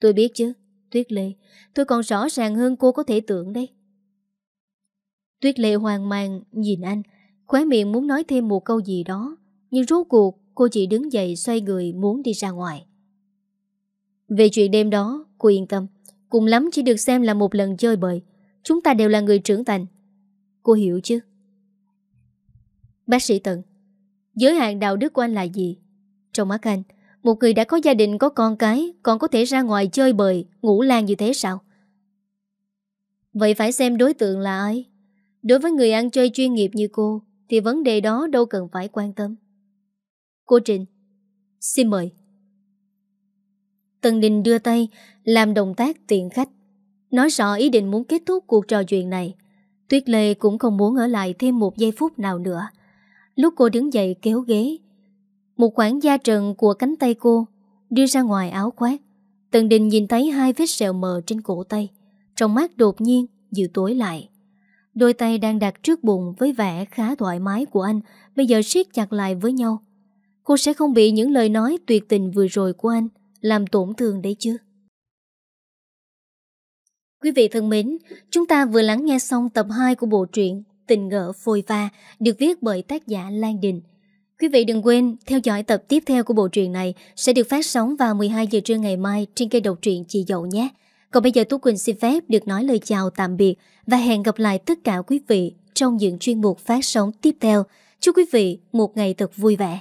Tôi biết chứ, Tuyết Lê, tôi còn rõ ràng hơn cô có thể tưởng đấy. Tuyết Lê hoàng mang nhìn anh, khóe miệng muốn nói thêm một câu gì đó, nhưng rốt cuộc Cô chỉ đứng dậy xoay người muốn đi ra ngoài Về chuyện đêm đó Cô yên tâm Cùng lắm chỉ được xem là một lần chơi bời Chúng ta đều là người trưởng thành Cô hiểu chứ Bác sĩ Tận Giới hạn đạo đức của anh là gì Trong mắt anh Một người đã có gia đình có con cái Còn có thể ra ngoài chơi bời Ngủ lan như thế sao Vậy phải xem đối tượng là ai Đối với người ăn chơi chuyên nghiệp như cô Thì vấn đề đó đâu cần phải quan tâm Cô Trình Xin mời Tần Đình đưa tay Làm động tác tiện khách Nói rõ ý định muốn kết thúc cuộc trò chuyện này Tuyết Lê cũng không muốn ở lại thêm một giây phút nào nữa Lúc cô đứng dậy kéo ghế Một khoảng da trần của cánh tay cô Đưa ra ngoài áo khoác Tần Đình nhìn thấy hai vết sẹo mờ trên cổ tay Trong mắt đột nhiên Dự tối lại Đôi tay đang đặt trước bụng với vẻ khá thoải mái của anh Bây giờ siết chặt lại với nhau Cô sẽ không bị những lời nói tuyệt tình vừa rồi của anh làm tổn thương đấy chứ. Quý vị thân mến, chúng ta vừa lắng nghe xong tập 2 của bộ truyện Tình ngỡ phôi va được viết bởi tác giả Lan Đình. Quý vị đừng quên theo dõi tập tiếp theo của bộ truyện này sẽ được phát sóng vào 12 giờ trưa ngày mai trên kênh độc truyện Chị Dậu nhé. Còn bây giờ Tú Quỳnh xin phép được nói lời chào tạm biệt và hẹn gặp lại tất cả quý vị trong những chuyên mục phát sóng tiếp theo. Chúc quý vị một ngày thật vui vẻ.